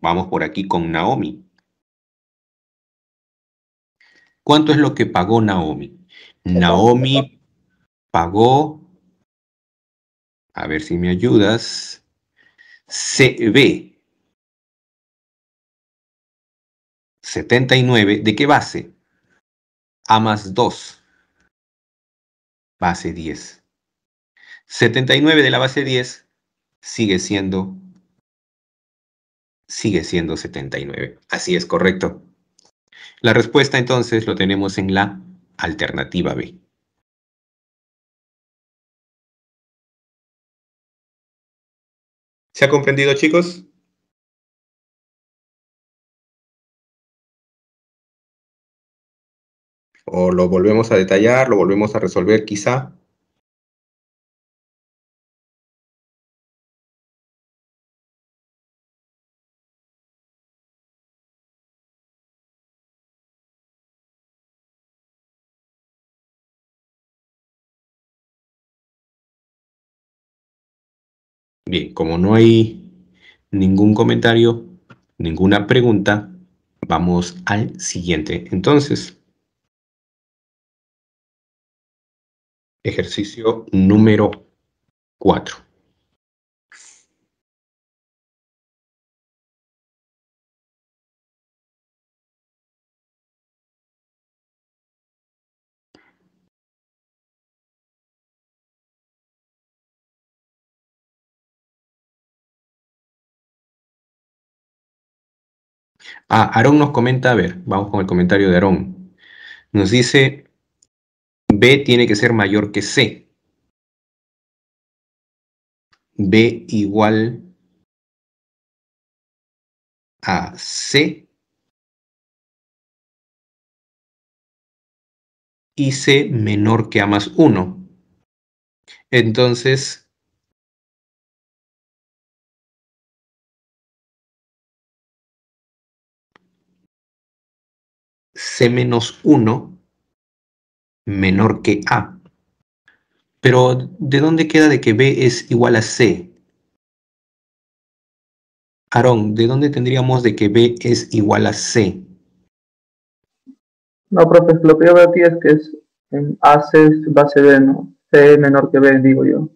Vamos por aquí con Naomi. ¿Cuánto es lo que pagó Naomi? Naomi pagó, a ver si me ayudas, CB, 79, ¿de qué base? A más 2, base 10. 79 de la base 10 sigue siendo, sigue siendo 79. Así es correcto. La respuesta entonces lo tenemos en la alternativa B. ¿Se ha comprendido, chicos? o lo volvemos a detallar, lo volvemos a resolver quizá. Bien, como no hay ningún comentario, ninguna pregunta, vamos al siguiente. Entonces, Ejercicio número 4. Ah, Aarón nos comenta, a ver, vamos con el comentario de Aarón. Nos dice, B tiene que ser mayor que C. B igual a C. Y C menor que A más 1. Entonces, C menos 1 menor que A. Pero, ¿de dónde queda de que B es igual a C? Aarón, ¿de dónde tendríamos de que B es igual a C? No, profe, lo que yo veo aquí es que es en A es base B, ¿no? C menor que B, digo yo.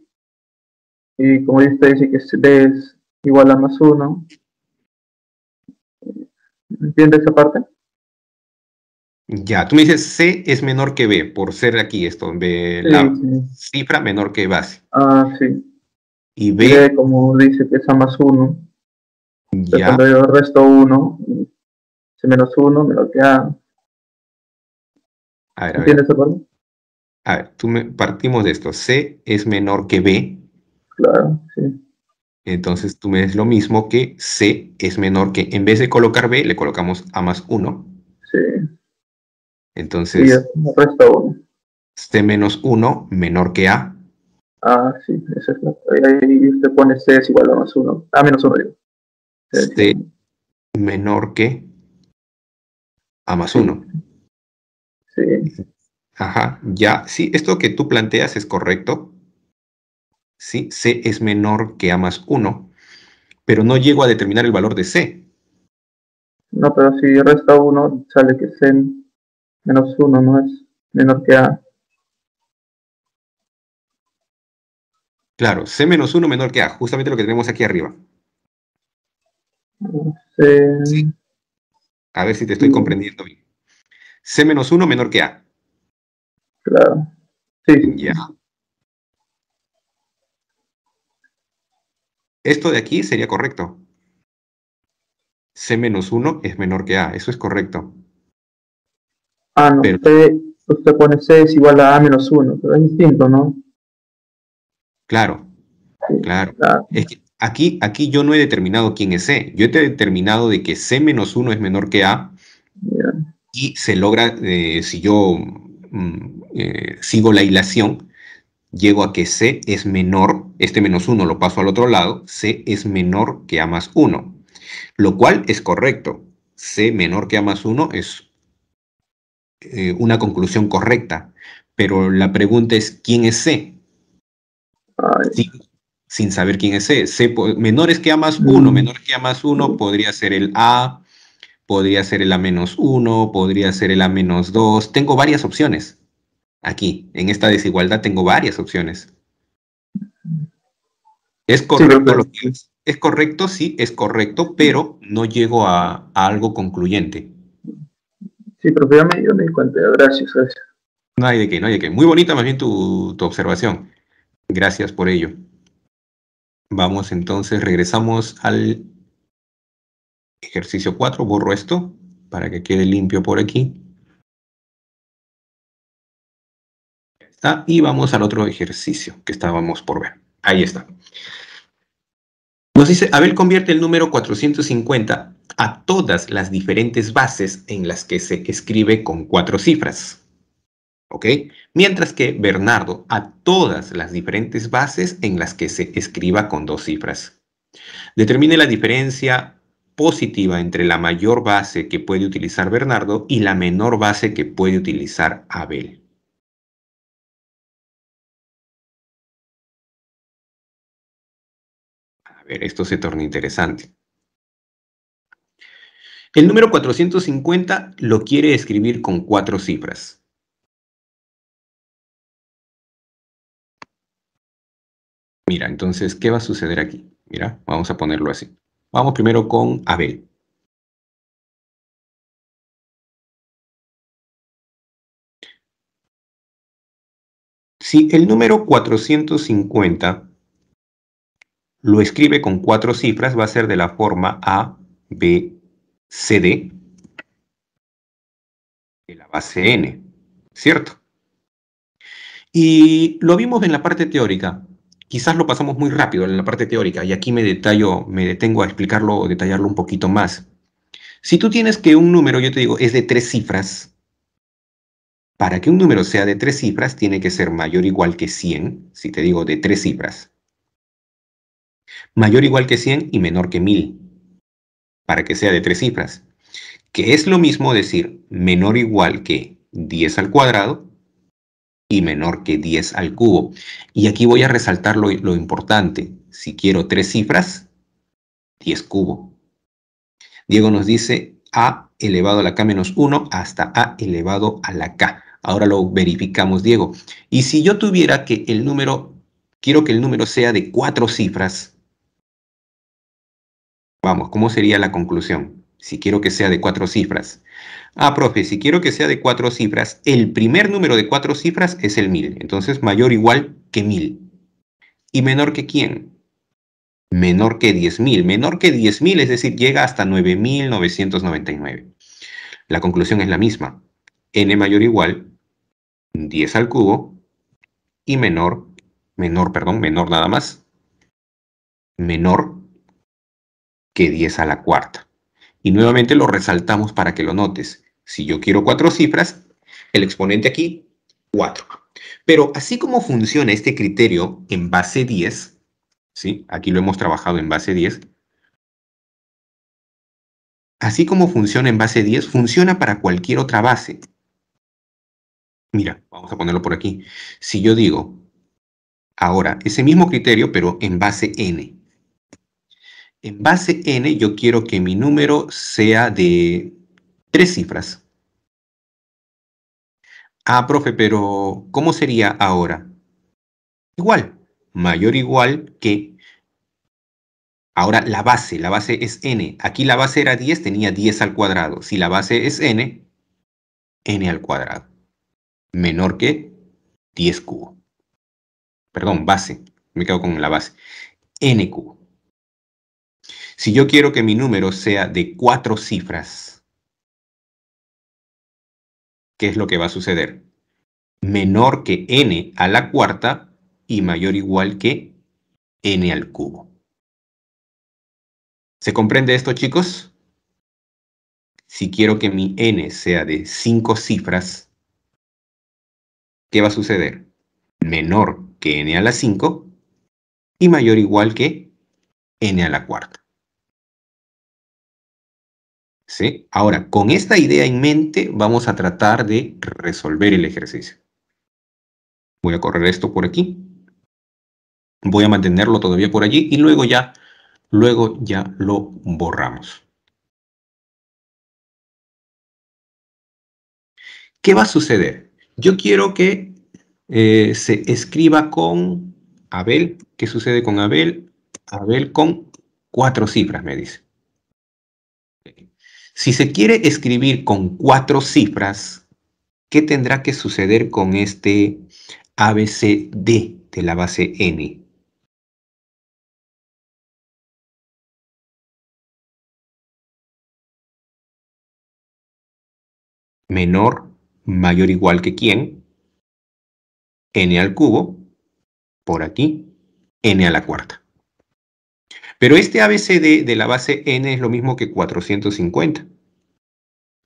Y como dice que B es igual a más 1. ¿Entiendes esa parte? Ya, tú me dices C es menor que B, por ser aquí esto, B, la cifra menor que base. Ah, sí. Y B, como dice que es A más 1. Ya. Cuando yo resto 1, C menos 1 me que queda... A ver, a ver. ¿Entiendes, acuerdo? A ver, tú me, partimos de esto. C es menor que B. Claro, sí. Entonces tú me dices lo mismo que C es menor que, en vez de colocar B, le colocamos A más 1. Sí. Entonces, resta C este menos 1 menor que A. Ah, sí, exacto. es Ahí usted pone C es igual a más 1. A menos 1. digo. C menor que A más 1. Sí. sí. Ajá, ya. Sí, esto que tú planteas es correcto. Sí, C es menor que A más 1, pero no llego a determinar el valor de C. No, pero si resta 1, sale que C menos 1 no es menor que A. Claro, C menos 1 menor que A, justamente lo que tenemos aquí arriba. A ver si te estoy comprendiendo bien. C menos 1 menor que A. Claro. Sí. Ya. Esto de aquí sería correcto. C menos 1 es menor que A, eso es correcto. Ah, no, usted, pone C es igual a A menos 1, pero es distinto, ¿no? Claro, claro. aquí, aquí yo no he determinado quién es C, yo he determinado de que C menos 1 es menor que A y se logra, eh, si yo mm, eh, sigo la hilación, llego a que C es menor, este menos 1 lo paso al otro lado, C es menor que A más 1, lo cual es correcto. C menor que A más 1 es eh, una conclusión correcta, pero la pregunta es, ¿quién es C? Sin, saber quién es C. C menores que A más 1, mm. menor que A más 1 podría ser el A, podría ser el A menos 1, podría ser el A menos 2. Tengo varias opciones. Aquí, en esta desigualdad, tengo varias opciones. ¿Es correcto sí, es? correcto, es correcto, pero no llego a algo concluyente. Sí, yo pues me, gracias, gracias. No hay de qué, no hay de qué. Muy bonita más bien tu, observación. Gracias por ello. Vamos entonces, regresamos al ejercicio 4. Borro esto para que quede limpio por aquí. Y vamos al otro ejercicio que estábamos por ver. Ahí está. Nos dice, Abel convierte el número 450 a todas las diferentes bases en las que se escribe con cuatro cifras. ¿Ok? Mientras que Bernardo a todas las diferentes bases en las que se escriba con dos cifras. Determine la diferencia positiva entre la mayor base que puede utilizar Bernardo y la menor base que puede utilizar Abel. A ver, esto se torna interesante. El número 450 lo quiere escribir con cuatro cifras. Mira, entonces, ¿qué va a suceder aquí? Mira, vamos a ponerlo así. Vamos primero con Abel. Si el número 450 lo escribe con cuatro cifras, va a ser de la forma A, B, CD de la base N, ¿cierto? Y lo vimos en la parte teórica, quizás lo pasamos muy rápido en la parte teórica, y aquí me detallo, me detengo a explicarlo o detallarlo un poquito más. Si tú tienes que un número, yo te digo, es de tres cifras, para que un número sea de tres cifras, tiene que ser mayor o igual que 100, si te digo de tres cifras. Mayor o igual que 100 y menor que 1000 para que sea de tres cifras, que es lo mismo decir menor o igual que 10 al cuadrado y menor que 10 al cubo. Y aquí voy a resaltar lo, lo importante. Si quiero tres cifras, 10 cubo. Diego nos dice a elevado a la k menos 1 hasta a elevado a la k. Ahora lo verificamos, Diego. Y si yo tuviera que el número, quiero que el número sea de cuatro cifras, Vamos, ¿cómo sería la conclusión? Si quiero que sea de cuatro cifras. Ah, profe, si quiero que sea de cuatro cifras, el primer número de cuatro cifras es el 1000. Entonces, mayor o igual que mil. ¿Y menor que quién? Menor que 10.000. Menor que 10.000, es decir, llega hasta nueve. La conclusión es la misma. n mayor o igual 10 al cubo y menor, menor, perdón, menor nada más, menor que 10 a la cuarta. Y nuevamente lo resaltamos para que lo notes. Si yo quiero cuatro cifras, el exponente aquí, 4. Pero así como funciona este criterio en base 10, ¿sí? aquí lo hemos trabajado en base 10, así como funciona en base 10, funciona para cualquier otra base. Mira, vamos a ponerlo por aquí. Si yo digo, ahora, ese mismo criterio, pero en base n, en base n yo quiero que mi número sea de tres cifras. Ah, profe, pero ¿cómo sería ahora? Igual, mayor o igual que... Ahora la base, la base es n. Aquí la base era 10, tenía 10 al cuadrado. Si la base es n, n al cuadrado. Menor que 10 cubo. Perdón, base. Me quedo con la base. n cubo. Si yo quiero que mi número sea de cuatro cifras, ¿qué es lo que va a suceder? Menor que n a la cuarta y mayor o igual que n al cubo. ¿Se comprende esto, chicos? Si quiero que mi n sea de cinco cifras, ¿qué va a suceder? Menor que n a la 5 y mayor o igual que n a la cuarta. Ahora, con esta idea en mente, vamos a tratar de resolver el ejercicio. Voy a correr esto por aquí. Voy a mantenerlo todavía por allí y luego ya, luego ya lo borramos. ¿Qué va a suceder? Yo quiero que eh, se escriba con Abel. ¿Qué sucede con Abel? Abel con cuatro cifras, me dice. Si se quiere escribir con cuatro cifras, ¿qué tendrá que suceder con este ABCD de la base N? Menor, mayor igual que quién? N al cubo, por aquí, N a la cuarta. Pero este ABCD de la base n es lo mismo que 450.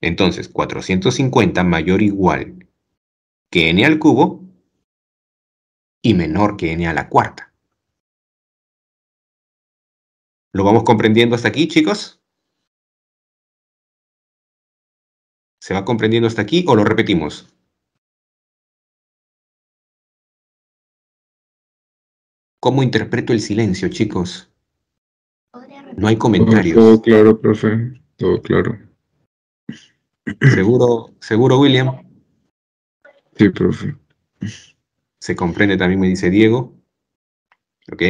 Entonces, 450 mayor o igual que n al cubo y menor que n a la cuarta. ¿Lo vamos comprendiendo hasta aquí, chicos? ¿Se va comprendiendo hasta aquí o lo repetimos? ¿Cómo interpreto el silencio, chicos? No hay comentarios. Todo, claro, profe. Todo claro. ¿Seguro, seguro, William? Sí, profe. Se comprende también, me dice Diego. ¿Ok?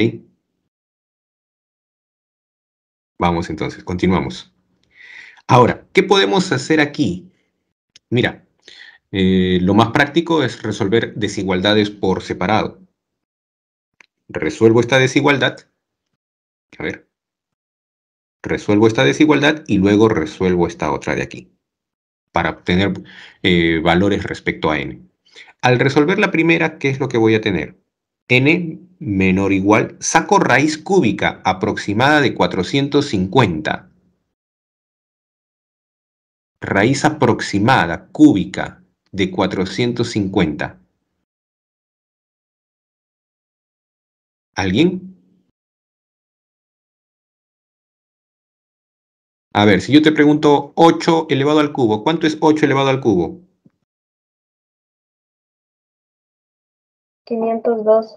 Vamos entonces, continuamos. Ahora, ¿qué podemos hacer aquí? Mira, eh, lo más práctico es resolver desigualdades por separado. Resuelvo esta desigualdad. A ver resuelvo esta desigualdad y luego resuelvo esta otra de aquí, para obtener eh, valores respecto a n. Al resolver la primera, ¿qué es lo que voy a tener? n menor o igual, saco raíz cúbica aproximada de 450. Raíz aproximada cúbica de 450. ¿Alguien? A ver, si yo te pregunto 8 elevado al cubo, ¿cuánto es 8 elevado al cubo? 512.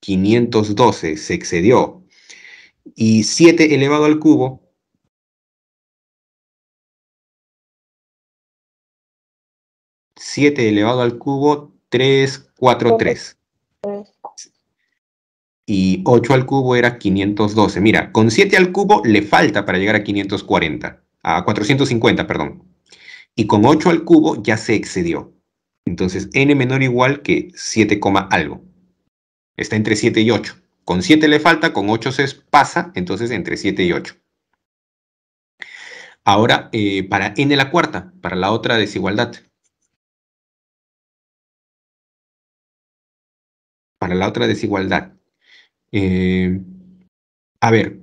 512, se excedió. ¿Y 7 elevado al cubo? 7 elevado al cubo, 343. 4, y 8 al cubo era 512. Mira, con 7 al cubo le falta para llegar a 540, a 450, perdón. Y con 8 al cubo ya se excedió. Entonces, n menor o igual que 7, algo. Está entre 7 y 8. Con 7 le falta, con 8 se pasa, entonces entre 7 y 8. Ahora, eh, para n la cuarta, para la otra desigualdad. Para la otra desigualdad. Eh, a ver,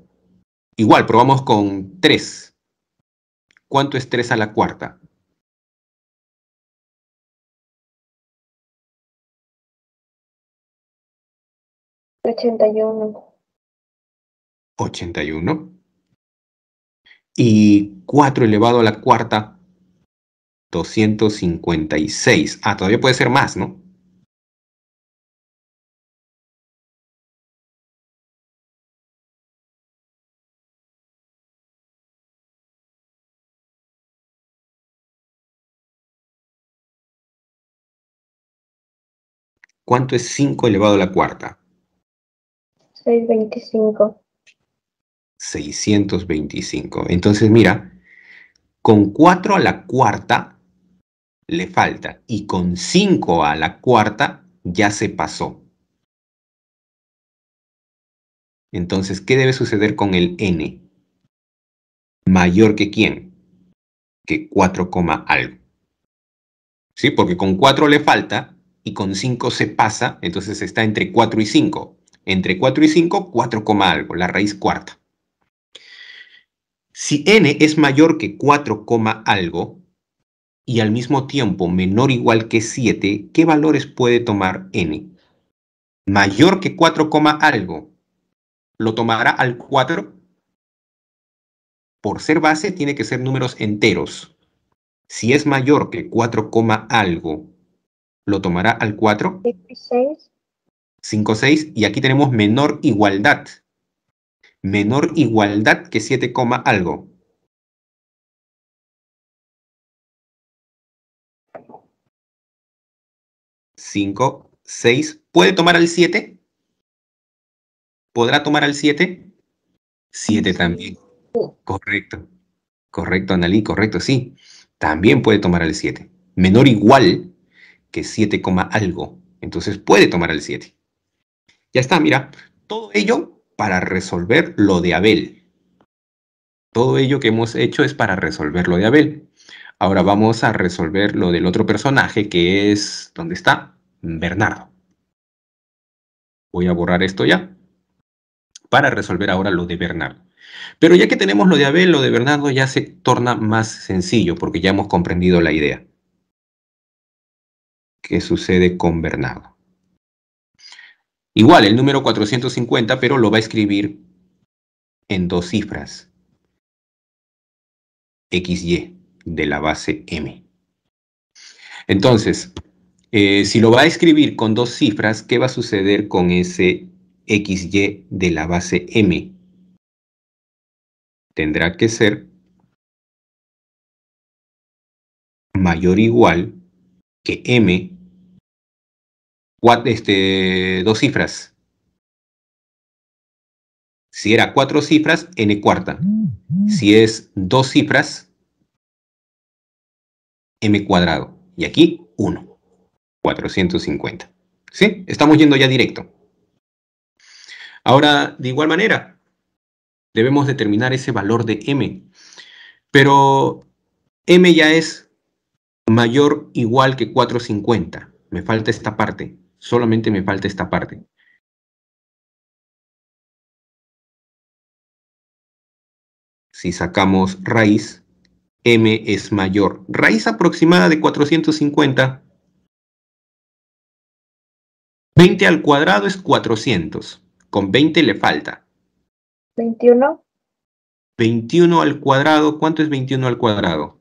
igual, probamos con 3. ¿Cuánto es 3 a la cuarta? ¿81? 81. Y 4 elevado a la cuarta, 256. Ah, todavía puede ser más, ¿no? ¿Cuánto es 5 elevado a la cuarta? 625. 625. Entonces, mira, con 4 a la cuarta le falta y con 5 a la cuarta ya se pasó. Entonces, ¿qué debe suceder con el n? Mayor que quién? Que 4, algo. ¿Sí? Porque con 4 le falta y con 5 se pasa, entonces está entre 4 y 5. Entre 4 y 5, 4, algo, la raíz cuarta. Si n es mayor que 4, algo y al mismo tiempo menor o igual que 7, ¿qué valores puede tomar n? Mayor que 4, algo, ¿lo tomará al 4? Por ser base, tiene que ser números enteros. Si es mayor que 4, algo lo tomará al 4. 5, 6. Y aquí tenemos menor igualdad. Menor igualdad que 7, algo. 5, 6. ¿Puede tomar al 7? ¿Podrá tomar al 7? 7 también. Correcto. Correcto, Analí, correcto, sí. También puede tomar al 7. Menor igual que 7, algo. Entonces puede tomar el 7. Ya está, mira, todo ello para resolver lo de Abel. Todo ello que hemos hecho es para resolver lo de Abel. Ahora vamos a resolver lo del otro personaje que es, ¿dónde está? Bernardo. Voy a borrar esto ya para resolver ahora lo de Bernardo. Pero ya que tenemos lo de Abel, lo de Bernardo ya se torna más sencillo porque ya hemos comprendido la idea que sucede con Bernardo. Igual, el número 450, pero lo va a escribir en dos cifras. XY de la base M. Entonces, eh, si lo va a escribir con dos cifras, ¿qué va a suceder con ese XY de la base M? Tendrá que ser mayor o igual que M, este, dos cifras. Si era cuatro cifras, N cuarta. Si es dos cifras, M cuadrado. Y aquí, 1. 450. ¿Sí? Estamos yendo ya directo. Ahora, de igual manera, debemos determinar ese valor de m. Pero m ya es mayor igual que 450. Me falta esta parte, solamente me falta esta parte. Si sacamos raíz, m es mayor. Raíz aproximada de 450. 20 al cuadrado es 400. Con 20 le falta. 21. 21 al cuadrado. ¿Cuánto es 21 al cuadrado?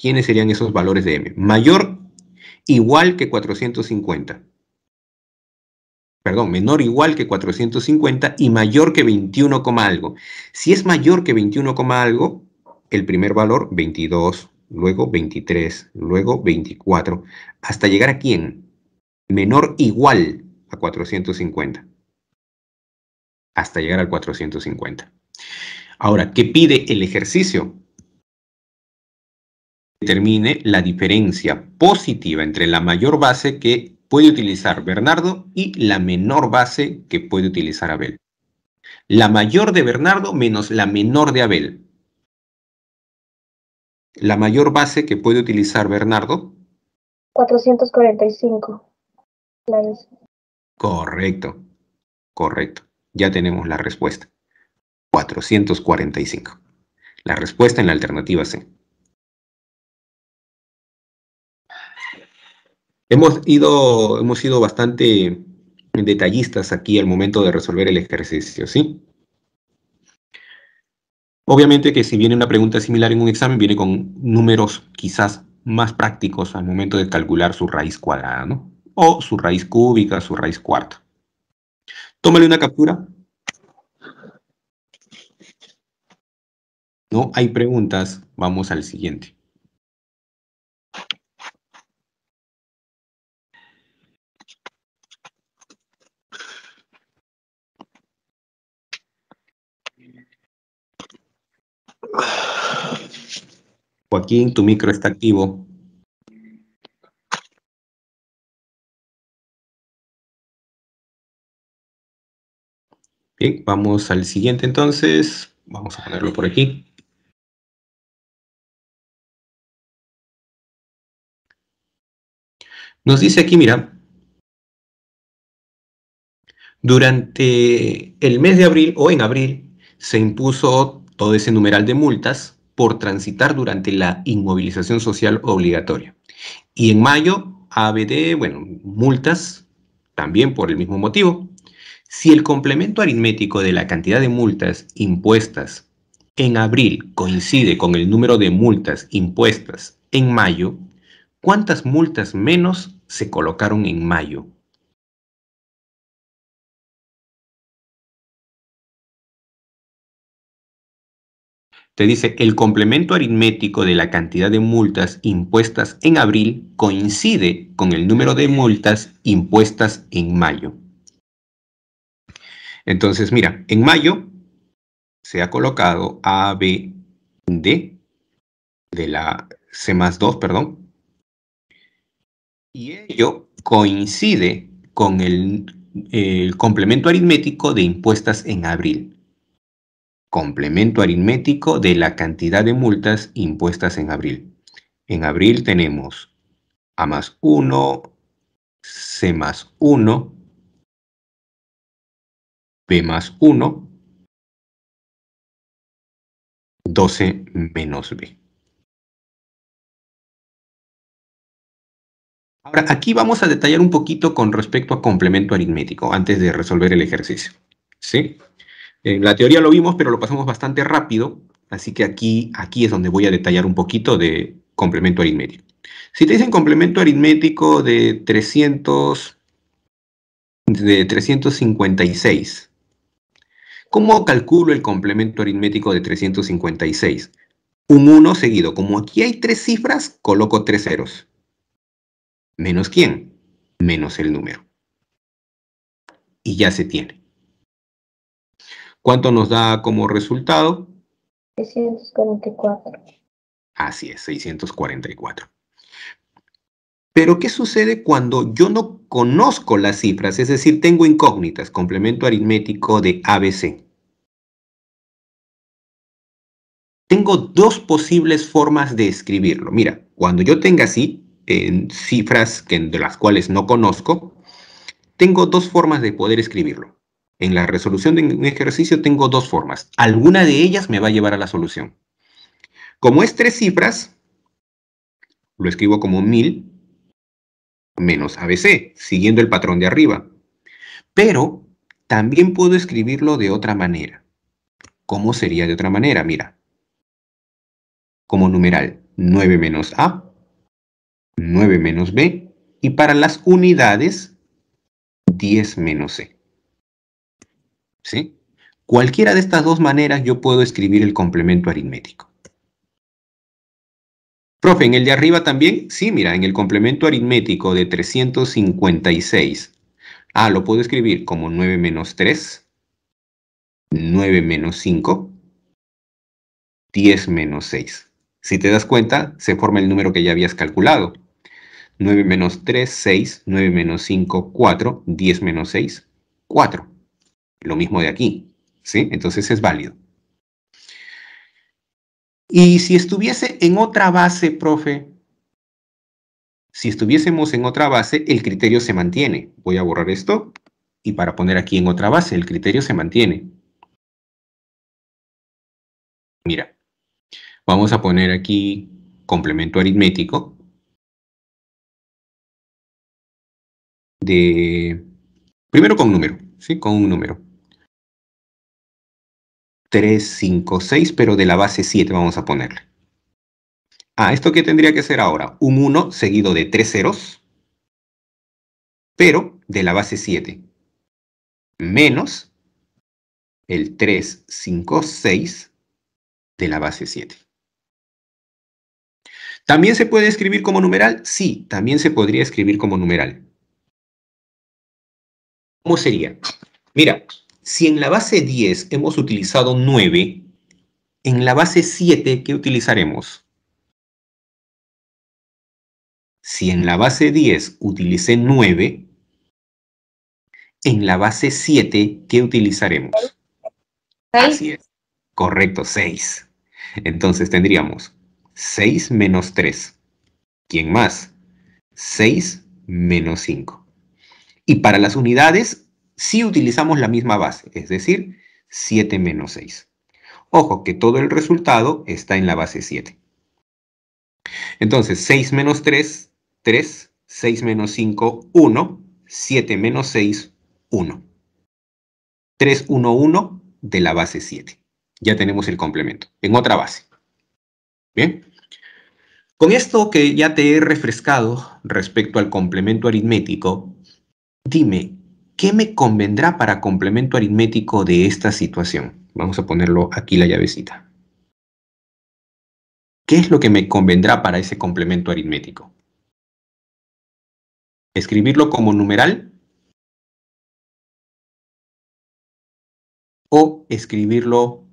¿Quiénes serían esos valores de M? Mayor igual que 450. Perdón, menor o igual que 450 y mayor que 21, algo. Si es mayor que 21, algo, el primer valor 22, luego 23, luego 24, hasta llegar a quién? Menor igual a 450. Hasta llegar al 450. Ahora, ¿qué pide el ejercicio? determine la diferencia positiva entre la mayor base que puede utilizar Bernardo y la menor base que puede utilizar Abel. La mayor de Bernardo menos la menor de Abel. La mayor base que puede utilizar Bernardo. 445. correcto, correcto. Ya tenemos la respuesta. 445. La respuesta en la alternativa C. Hemos ido, hemos sido bastante detallistas aquí al momento de resolver el ejercicio, ¿sí? Obviamente que si viene una pregunta similar en un examen, viene con números quizás más prácticos al momento de calcular su raíz cuadrada, ¿no? O su raíz cúbica, su raíz cuarta. Tómale una captura. No hay preguntas, vamos al siguiente. Joaquín, tu micro está activo. Bien, vamos al siguiente entonces. Vamos a ponerlo por aquí. Nos dice aquí, mira, durante el mes de abril o en abril se impuso todo ese numeral de multas por transitar durante la inmovilización social obligatoria. Y en mayo, ABD, bueno, multas también por el mismo motivo. Si el complemento aritmético de la cantidad de multas impuestas en abril coincide con el número de multas impuestas en mayo, ¿cuántas multas menos se colocaron en mayo? Se dice, el complemento aritmético de la cantidad de multas impuestas en abril coincide con el número de multas impuestas en mayo. Entonces, mira, en mayo se ha colocado A, B, D, de la C más 2, perdón. Y ello coincide con el complemento aritmético de impuestas en abril complemento aritmético de la cantidad de multas impuestas en abril. En abril tenemos A más 1, C más 1, B más 1, 12 menos B. Ahora, aquí vamos a detallar un poquito con respecto a complemento aritmético, antes de resolver el ejercicio. ¿Sí? En eh, la teoría lo vimos, pero lo pasamos bastante rápido, así que aquí, aquí es donde voy a detallar un poquito de complemento aritmético. Si te dicen complemento aritmético de 300, de 356, ¿cómo calculo el complemento aritmético de 356? Un 1 seguido. Como aquí hay tres cifras, coloco tres ceros. ¿Menos quién? Menos el número. Y ya se tiene. ¿Cuánto nos da como resultado? 644. Así es, 644. Pero ¿qué sucede cuando yo no conozco las cifras? Es decir, tengo incógnitas, complemento aritmético de ABC. Tengo dos posibles formas de escribirlo. Mira, cuando yo tenga así, en cifras que, de las cuales no conozco, tengo dos formas de poder escribirlo. En la resolución de un ejercicio tengo dos formas. Alguna de ellas me va a llevar a la solución. Como es tres cifras, lo escribo como 1000 menos ABC, siguiendo el patrón de arriba. Pero también puedo escribirlo de otra manera. ¿Cómo sería de otra manera? Mira, como numeral 9 menos A, 9 menos B, y para las unidades 10 menos C. ¿sí? Cualquiera de estas dos maneras yo puedo escribir el complemento aritmético. Profe, ¿en el de arriba también? Sí, mira, en el complemento aritmético de 356. Ah, lo puedo escribir como 9 menos 3, 9 menos 5, 10 menos 6. Si te das cuenta, se forma el número que ya habías calculado. 9 menos 3, 6, 9 menos 5, 4, 10 menos 6, 4 lo mismo de aquí, ¿sí? Entonces es válido. Y si estuviese en otra base, profe, si estuviésemos en otra base, el criterio se mantiene. Voy a borrar esto y para poner aquí en otra base, el criterio se mantiene. Mira, vamos a poner aquí complemento aritmético de, primero con número, ¿sí? Con un número. 3, 5, 6, pero de la base 7 vamos a ponerle. Ah, ¿esto qué tendría que ser ahora? Un 1 seguido de 3 ceros, pero de la base 7. Menos el 3, 5, 6 de la base 7. ¿También se puede escribir como numeral? Sí, también se podría escribir como numeral. ¿Cómo sería? Mira, si en la base 10 hemos utilizado 9, en la base 7, ¿qué utilizaremos? Si en la base 10 utilicé 9, en la base 7, ¿qué utilizaremos? ¿6? Correcto, 6. Entonces tendríamos 6 menos 3. ¿Quién más? 6 menos 5. Y para las unidades, si utilizamos la misma base, es decir, 7 menos 6. Ojo que todo el resultado está en la base 7. Entonces, 6 menos 3, 3. 6 menos 5, 1. 7 menos 6, 1. 3, 1, 1 de la base 7. Ya tenemos el complemento en otra base. Bien. Con esto que ya te he refrescado respecto al complemento aritmético, dime, ¿Qué me convendrá para complemento aritmético de esta situación? Vamos a ponerlo aquí la llavecita. ¿Qué es lo que me convendrá para ese complemento aritmético? ¿Escribirlo como numeral? ¿O escribirlo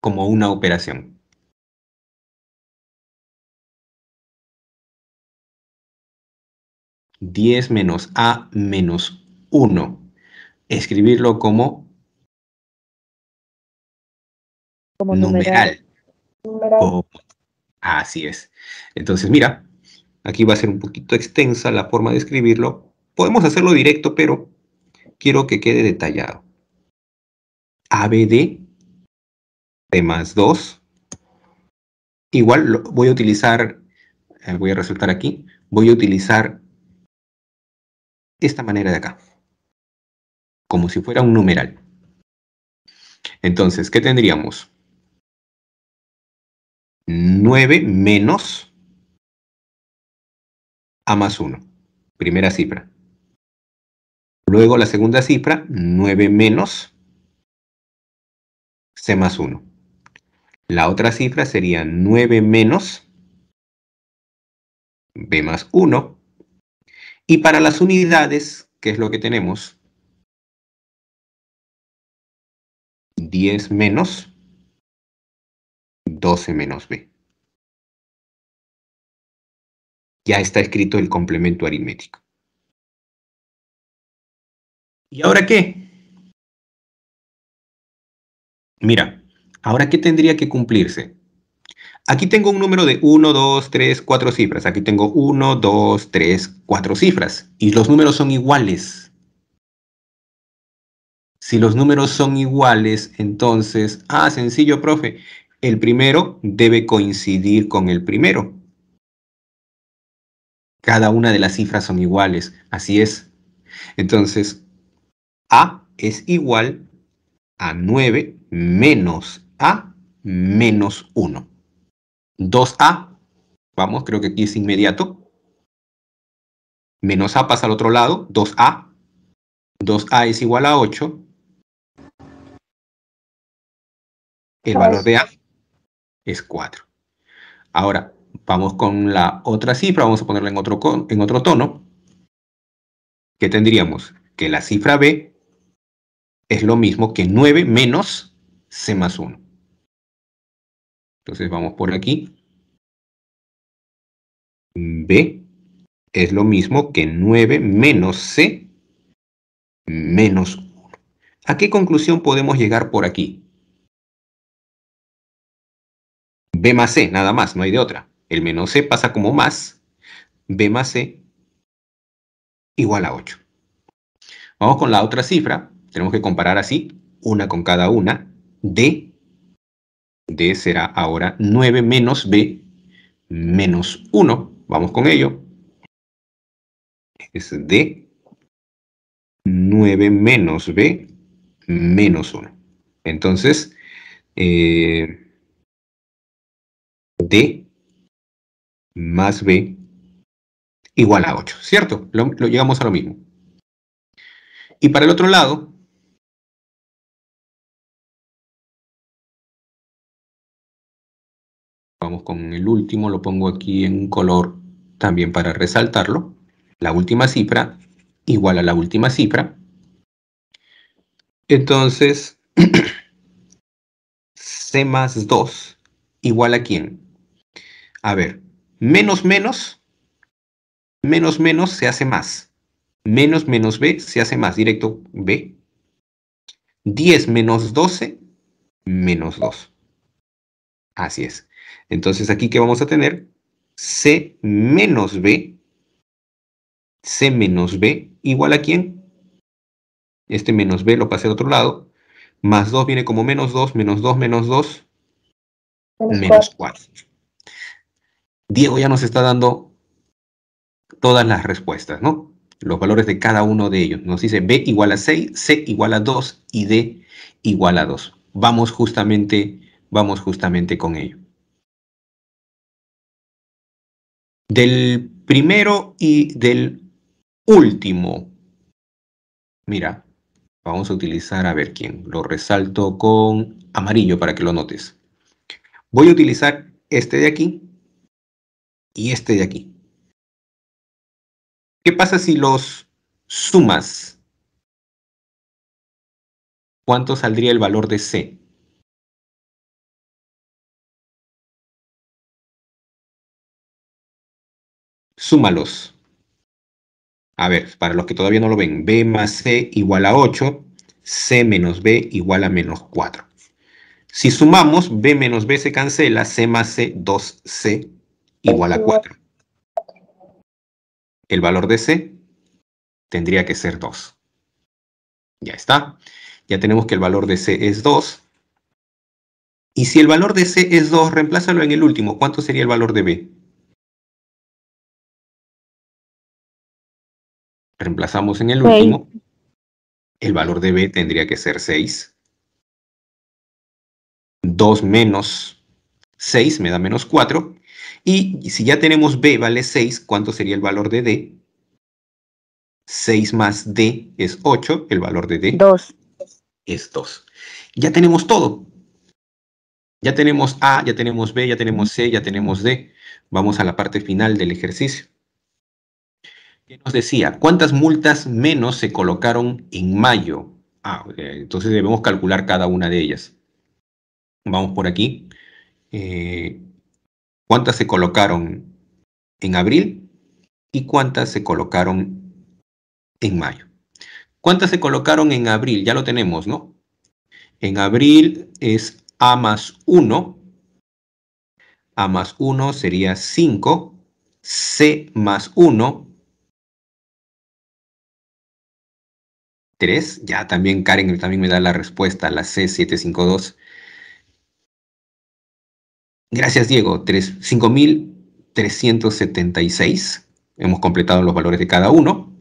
como una operación? 10 menos a menos 1. Escribirlo como, como numeral. así es. Entonces, mira, aquí va a ser un poquito extensa la forma de escribirlo. Podemos hacerlo directo, pero quiero que quede detallado. ABD más 2. Igual voy a utilizar, eh, voy a resaltar aquí, voy a utilizar de esta manera de acá, como si fuera un numeral. Entonces, ¿qué tendríamos? 9 menos A más 1, primera cifra. Luego la segunda cifra, 9 menos C más 1. La otra cifra sería 9 menos B más 1 y para las unidades, ¿qué es lo que tenemos, 10 menos 12 menos b. Ya está escrito el complemento aritmético. ¿Y ahora qué? Mira, ¿ahora qué tendría que cumplirse? Aquí tengo un número de 1, 2, 3, 4 cifras. Aquí tengo 1, 2, 3, 4 cifras. Y los números son iguales. Si los números son iguales, entonces... Ah, sencillo, profe. El primero debe coincidir con el primero. Cada una de las cifras son iguales. Así es. Entonces, A es igual a 9 menos A menos 1. 2a, vamos, creo que aquí es inmediato. Menos a pasa al otro lado, 2a. 2a es igual a 8. El valor de a es 4. Ahora, vamos con la otra cifra, vamos a ponerla en otro, tono. ¿Qué tendríamos? Que la cifra b es lo mismo que 9 menos c más 1. Entonces vamos por aquí. B es lo mismo que 9 menos C menos 1. ¿A qué conclusión podemos llegar por aquí? B más C, nada más, no hay de otra. El menos C pasa como más. B más C igual a 8. Vamos con la otra cifra. Tenemos que comparar así, una con cada una, D D será ahora 9 menos B menos 1. Vamos con ello. Es D 9 menos B menos 1. Entonces, eh, D más B igual a 8, ¿cierto? Lo, lo, llegamos a lo mismo. Y para el otro lado, con el último, lo pongo aquí en color también para resaltarlo. La última cifra igual a la última cifra. Entonces, C más 2 igual a quién? A ver, menos menos, menos menos se hace más. Menos menos B se hace más, directo B. 10 menos 12, menos 2. Así es. Entonces aquí que vamos a tener C menos B, C menos B igual a quién? Este menos B lo pasé al otro lado, más 2 viene como menos 2, menos 2, menos 2, menos 4. Diego ya nos está dando todas las respuestas, ¿no? Los valores de cada uno de ellos. Nos dice B igual a 6, C igual a 2 y D igual a 2. Vamos justamente, vamos justamente con ello. del primero y del último. Mira, vamos a utilizar, a ver quién, lo resalto con amarillo para que lo notes. Voy a utilizar este de aquí y este de aquí. ¿Qué pasa si los sumas? ¿Cuánto saldría el valor de C? súmalos. A ver, para los que todavía no lo ven, b más c igual a 8, c menos b igual a menos 4. Si sumamos, b menos b se cancela, c más c, 2c igual a 4. El valor de c tendría que ser 2. Ya está. Ya tenemos que el valor de c es 2. Y si el valor de c es 2, reemplázalo en el último. ¿Cuánto sería el valor de b? reemplazamos en el último, el valor de b tendría que ser 6. 2 menos 6 me da menos 4. Y si ya tenemos b vale 6, ¿cuánto sería el valor de d? 6 más d es 8, el valor de d es 2. Ya tenemos todo. Ya tenemos a, ya tenemos b, ya tenemos c, ya tenemos d. Vamos a la parte final del ejercicio que nos decía cuántas multas menos se colocaron en mayo. Ah, entonces debemos calcular cada una de ellas. Vamos por aquí. Eh, ¿Cuántas se colocaron en abril y cuántas se colocaron en mayo? ¿Cuántas se colocaron en abril? Ya lo tenemos, ¿no? En abril es A más 1. A más 1 sería 5. C más 1 3, ya también Karen también me da la respuesta, la C752. Gracias, Diego. 5.376. Hemos completado los valores de cada uno.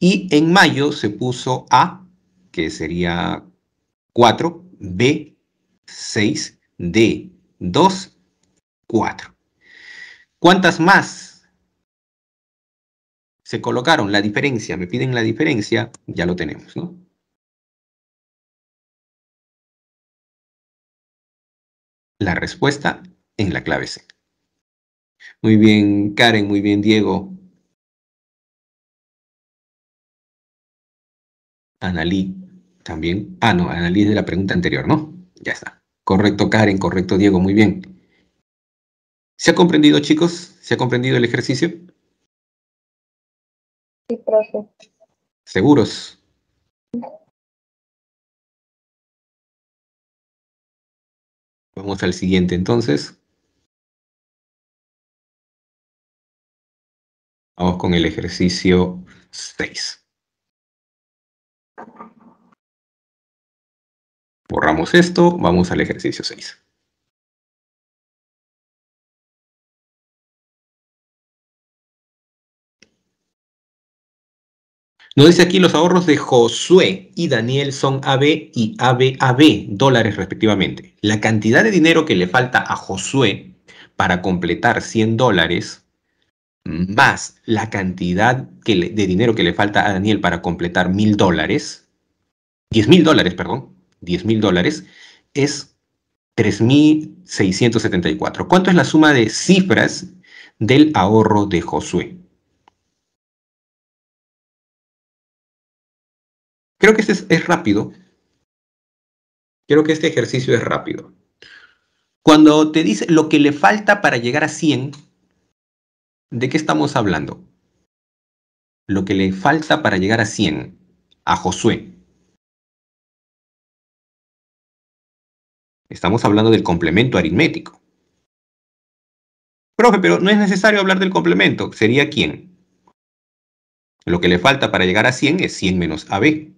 Y en mayo se puso A, que sería 4, B, 6, D, 2, 4. ¿Cuántas más se colocaron la diferencia, me piden la diferencia, ya lo tenemos, ¿no? La respuesta en la clave C. Muy bien, Karen, muy bien, Diego. Analí, también. Ah, no, Analí de la pregunta anterior, ¿no? Ya está. Correcto, Karen, correcto, Diego, muy bien. ¿Se ha comprendido, chicos? ¿Se ha comprendido el ejercicio? ¿Seguros? Vamos al siguiente entonces. Vamos con el ejercicio 6. Borramos esto, vamos al ejercicio 6. Nos dice aquí los ahorros de Josué y Daniel son AB y ABAB dólares respectivamente. La cantidad de dinero que le falta a Josué para completar 100 dólares más la cantidad de dinero que le falta a Daniel para completar mil dólares, mil dólares, perdón, 10 mil dólares, es 3.674. ¿Cuánto es la suma de cifras del ahorro de Josué? Creo que este es, rápido. Creo que este ejercicio es rápido. Cuando te dice lo que le falta para llegar a 100, ¿de qué estamos hablando? Lo que le falta para llegar a 100 a Josué. Estamos hablando del complemento aritmético. Profe, pero no es necesario hablar del complemento. ¿Sería quién? Lo que le falta para llegar a 100 es 100 menos AB.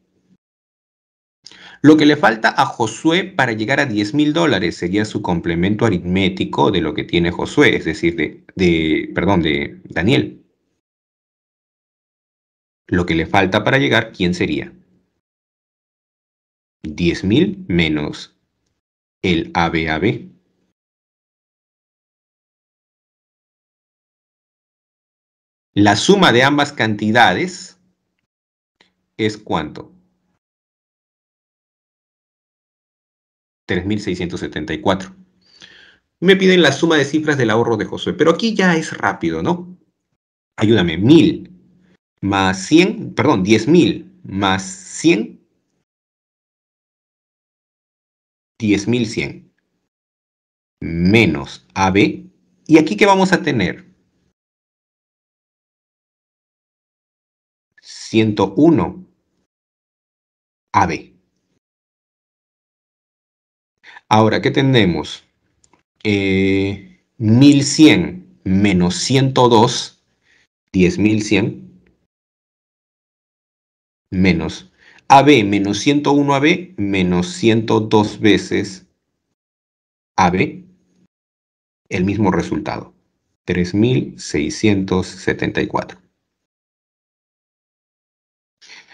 Lo que le falta a Josué para llegar a 10 mil dólares sería su complemento aritmético de lo que tiene Josué, es decir, de, perdón, de Daniel. Lo que le falta para llegar, ¿quién sería? 10 mil menos el ABAB. La suma de ambas cantidades es cuánto? 3.674. Me piden la suma de cifras del ahorro de Josué, pero aquí ya es rápido, ¿no? Ayúdame, 1.000 más 100, perdón, 10.000 más 100, 10.100 menos AB. ¿Y aquí qué vamos a tener? 101 AB. Ahora, ¿qué tenemos? 1100 eh, menos 102, 10.100, menos AB menos 101 AB menos 102 veces AB, el mismo resultado, 3.674.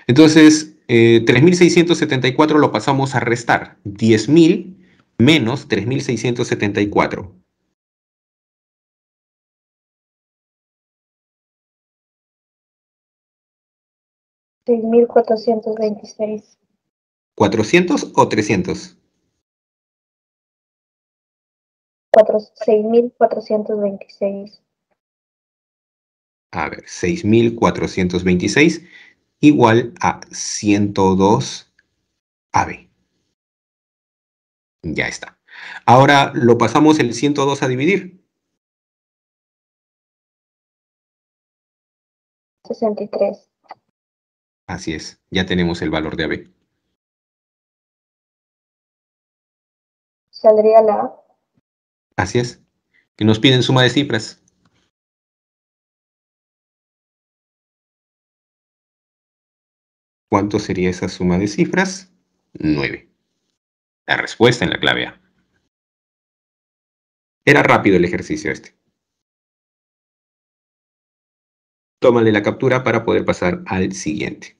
Entonces, 3.674 eh, lo pasamos a restar, 10.000 menos cuatro. Seis mil cuatrocientos veintiséis. ¿Cuatrocientos o trescientos? Seis mil cuatrocientos veintiséis. A ver, seis mil cuatrocientos veintiséis igual a ciento dos AB. Ya está. Ahora lo pasamos el 102 a dividir. 63. Así es, ya tenemos el valor de AB. Saldría la Así es. Que nos piden suma de cifras. ¿Cuánto sería esa suma de cifras? 9. La respuesta en la clave A. Era rápido el ejercicio este. Tómale la captura para poder pasar al siguiente.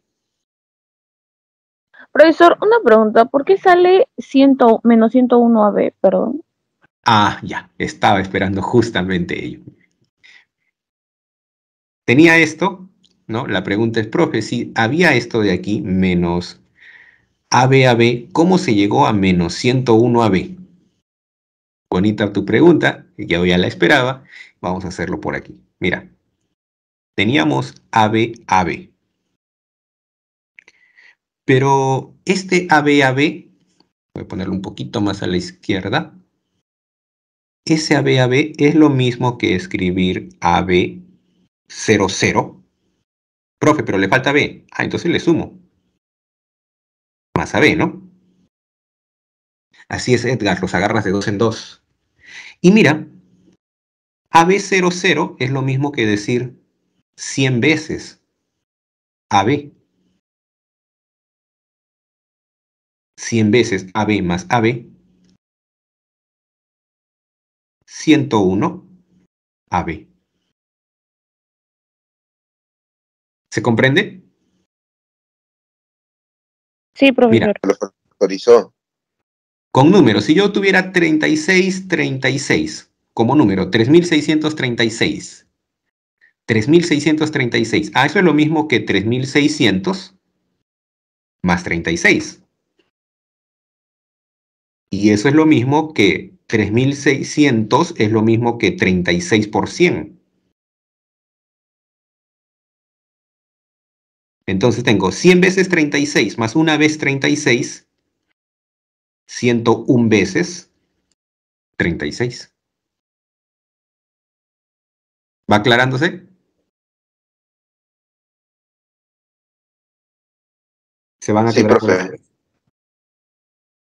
Profesor, una pregunta. ¿Por qué sale menos 101 AB? Perdón. Ah, ya. Estaba esperando justamente ello. Tenía esto, ¿no? La pregunta es, profe, si había esto de aquí, menos AB, ¿cómo se llegó a menos 101 AB? Bonita tu pregunta, yo ya la esperaba. Vamos a hacerlo por aquí. Mira, teníamos ABAB. Pero este AB, voy a ponerlo un poquito más a la izquierda. Ese ABAB es lo mismo que escribir AB, 00. Profe, pero le falta B. Ah, entonces le sumo. A B, ¿no? Así es, Edgar, los agarras de dos en dos. Y mira, AB00 es lo mismo que decir 100 veces AB. 100 veces AB más AB. 101 AB. ¿Se comprende? Sí, profesor. Con números, si yo tuviera 36, 36 como número, 3636. 3636. Ah, eso es lo mismo que 3600 más 36. Y eso es lo mismo que 3600 es lo mismo que 36 Entonces tengo 100 veces 36 más una vez 36, 101 veces 36. ¿Va aclarándose? Se van a sí, profe.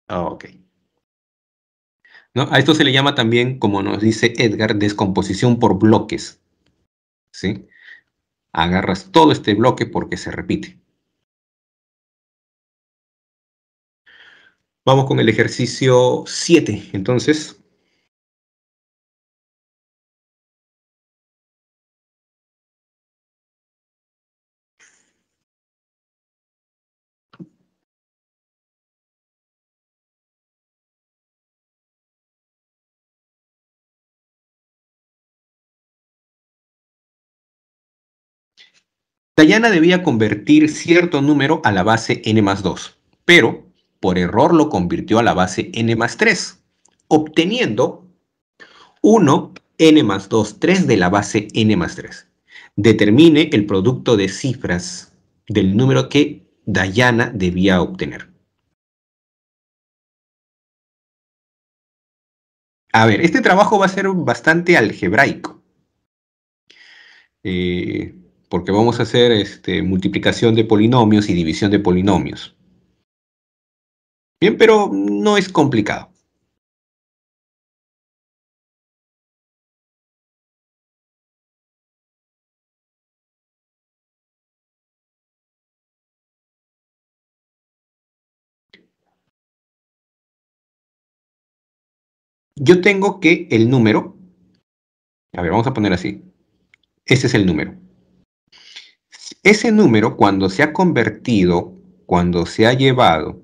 Ah, ok. A esto se le llama también, como nos dice Edgar, descomposición por bloques. ¿Sí? agarras todo este bloque porque se repite. Vamos con el ejercicio 7, entonces. Dayana debía convertir cierto número a la base n más 2, pero por error lo convirtió a la base n más 3, obteniendo 1, n más 2, 3 de la base n más 3. Determine el producto de cifras del número que Dayana debía obtener. A ver, este trabajo va a ser bastante algebraico. Eh, porque vamos a hacer este, multiplicación de polinomios y división de polinomios. Bien, pero no es complicado. Yo tengo que el número, a ver, vamos a poner así, este es el número. Ese número, cuando se ha convertido, cuando se ha llevado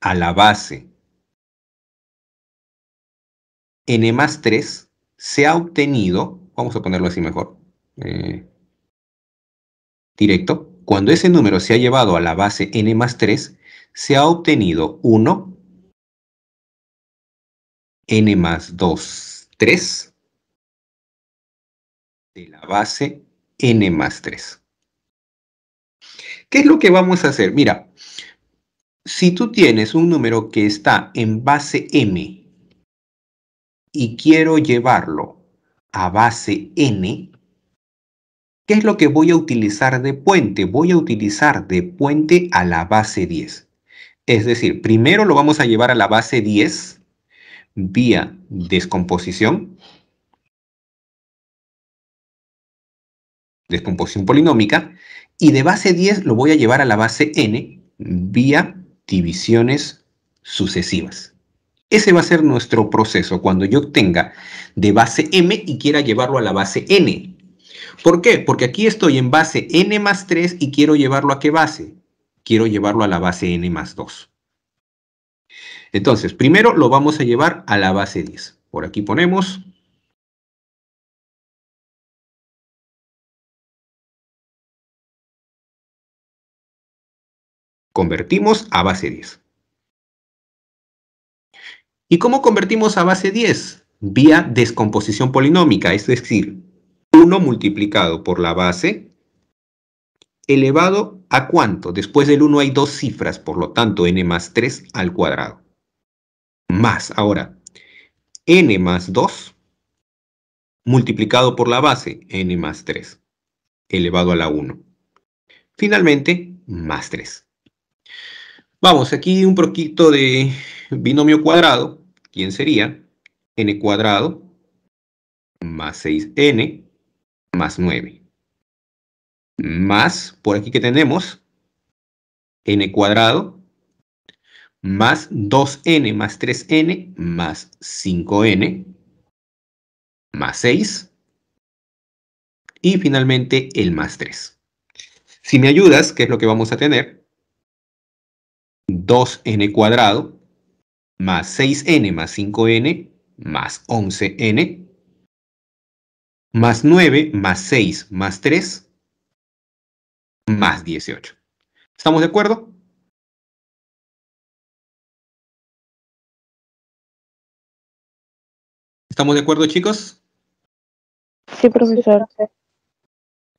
a la base n más 3, se ha obtenido, vamos a ponerlo así mejor, eh, directo, cuando ese número se ha llevado a la base n más 3, se ha obtenido 1, n más 2, 3, de la base n más 3. ¿Qué es lo que vamos a hacer? Mira, si tú tienes un número que está en base m y quiero llevarlo a base n, ¿qué es lo que voy a utilizar de puente? Voy a utilizar de puente a la base 10. Es decir, primero lo vamos a llevar a la base 10 vía descomposición. Descomposición polinómica. Y de base 10 lo voy a llevar a la base n vía divisiones sucesivas. Ese va a ser nuestro proceso cuando yo obtenga de base m y quiera llevarlo a la base n. ¿Por qué? Porque aquí estoy en base n más 3 y quiero llevarlo a qué base? Quiero llevarlo a la base n más 2. Entonces, primero lo vamos a llevar a la base 10. Por aquí ponemos Convertimos a base 10. ¿Y cómo convertimos a base 10? Vía descomposición polinómica, es decir, 1 multiplicado por la base elevado a cuánto? Después del 1 hay dos cifras, por lo tanto n más 3 al cuadrado. Más, ahora, n más 2 multiplicado por la base n más 3 elevado a la 1. Finalmente, más 3. Vamos, aquí un poquito de binomio cuadrado. ¿Quién sería? n cuadrado más 6n más 9. Más, por aquí que tenemos, n cuadrado más 2n más 3n más 5n más 6 y finalmente el más 3. Si me ayudas, ¿qué es lo que vamos a tener? 2n cuadrado más 6n más 5n más 11n más 9 más 6 más 3 más 18. ¿Estamos de acuerdo? ¿Estamos de acuerdo, chicos? Sí, profesor.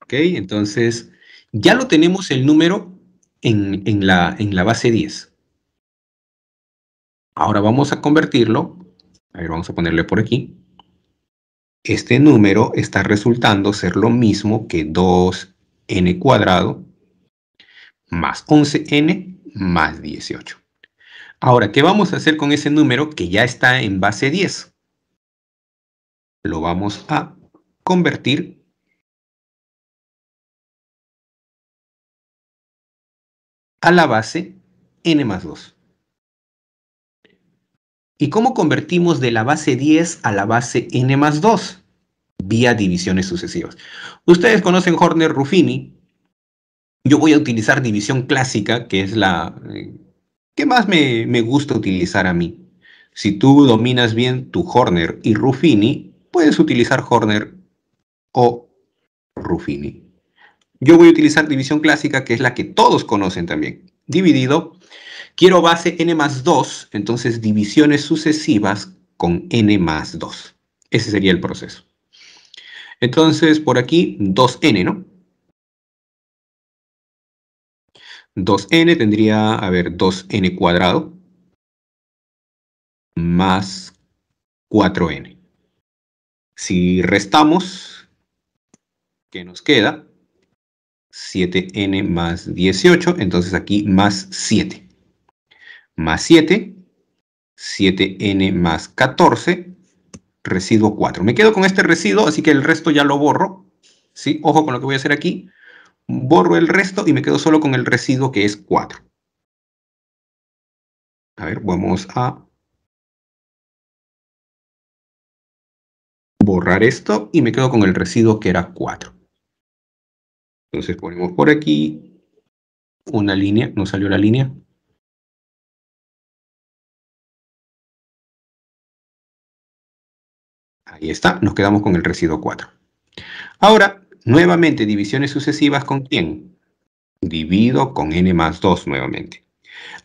Ok, entonces ya lo tenemos el número en, la, en la base 10. Ahora vamos a convertirlo, a ver, vamos a ponerle por aquí. Este número está resultando ser lo mismo que 2n cuadrado más 11n más 18. Ahora, ¿qué vamos a hacer con ese número que ya está en base 10? Lo vamos a convertir a la base n más 2. ¿Y cómo convertimos de la base 10 a la base n más 2? Vía divisiones sucesivas. Ustedes conocen Horner-Ruffini. Yo voy a utilizar división clásica, que es la eh, que más me, me gusta utilizar a mí. Si tú dominas bien tu Horner y Ruffini, puedes utilizar Horner o Ruffini. Yo voy a utilizar división clásica, que es la que todos conocen también, dividido. Quiero base n más 2, entonces divisiones sucesivas con n más 2. Ese sería el proceso. Entonces, por aquí, 2n, ¿no? 2n tendría, a ver, 2n cuadrado más 4n. Si restamos, ¿qué nos queda? 7n más 18, entonces aquí más 7. Más 7, 7n más 14, residuo 4. Me quedo con este residuo, así que el resto ya lo borro. ¿sí? Ojo con lo que voy a hacer aquí. Borro el resto y me quedo solo con el residuo que es 4. A ver, vamos a borrar esto y me quedo con el residuo que era 4. Entonces ponemos por aquí una línea, No salió la línea. Ahí está, nos quedamos con el residuo 4. Ahora, nuevamente, divisiones sucesivas con quién? Divido con n más 2 nuevamente.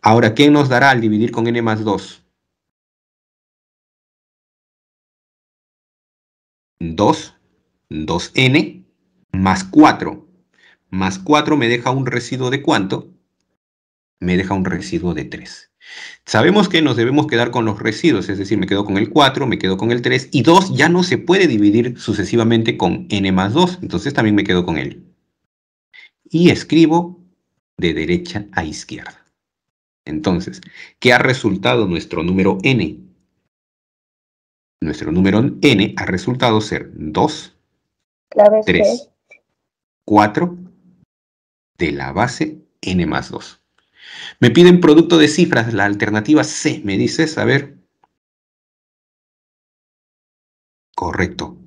Ahora, ¿qué nos dará al dividir con n más 2? 2, 2n más 4 más 4 me deja un residuo de cuánto? Me deja un residuo de 3. Sabemos que nos debemos quedar con los residuos, es decir, me quedo con el 4, me quedo con el 3 y 2 ya no se puede dividir sucesivamente con n más 2, entonces también me quedo con él. Y escribo de derecha a izquierda. Entonces, ¿qué ha resultado nuestro número n? Nuestro número n ha resultado ser 2, 3, 4 de la base n más 2. Me piden producto de cifras, la alternativa C, me dices, a ver. Correcto.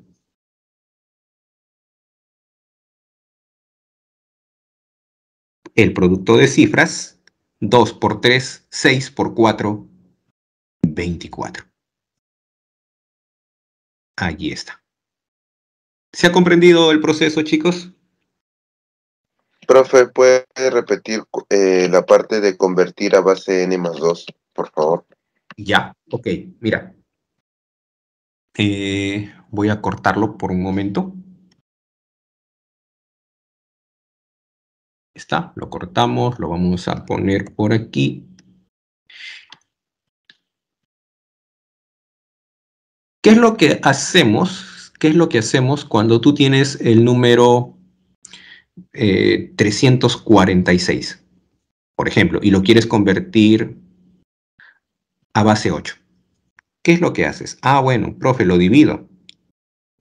El producto de cifras, 2 por 3, 6 por 4, 24. Allí está. ¿Se ha comprendido el proceso, chicos? Profe, ¿puede repetir eh, la parte de convertir a base n más 2, por favor? Ya, ok, mira. Eh, voy a cortarlo por un momento. Está, lo cortamos, lo vamos a poner por aquí. ¿Qué es lo que hacemos? ¿Qué es lo que hacemos cuando tú tienes el número 346, eh, por ejemplo, y lo quieres convertir a base 8. ¿Qué es lo que haces? Ah, bueno, profe, lo divido.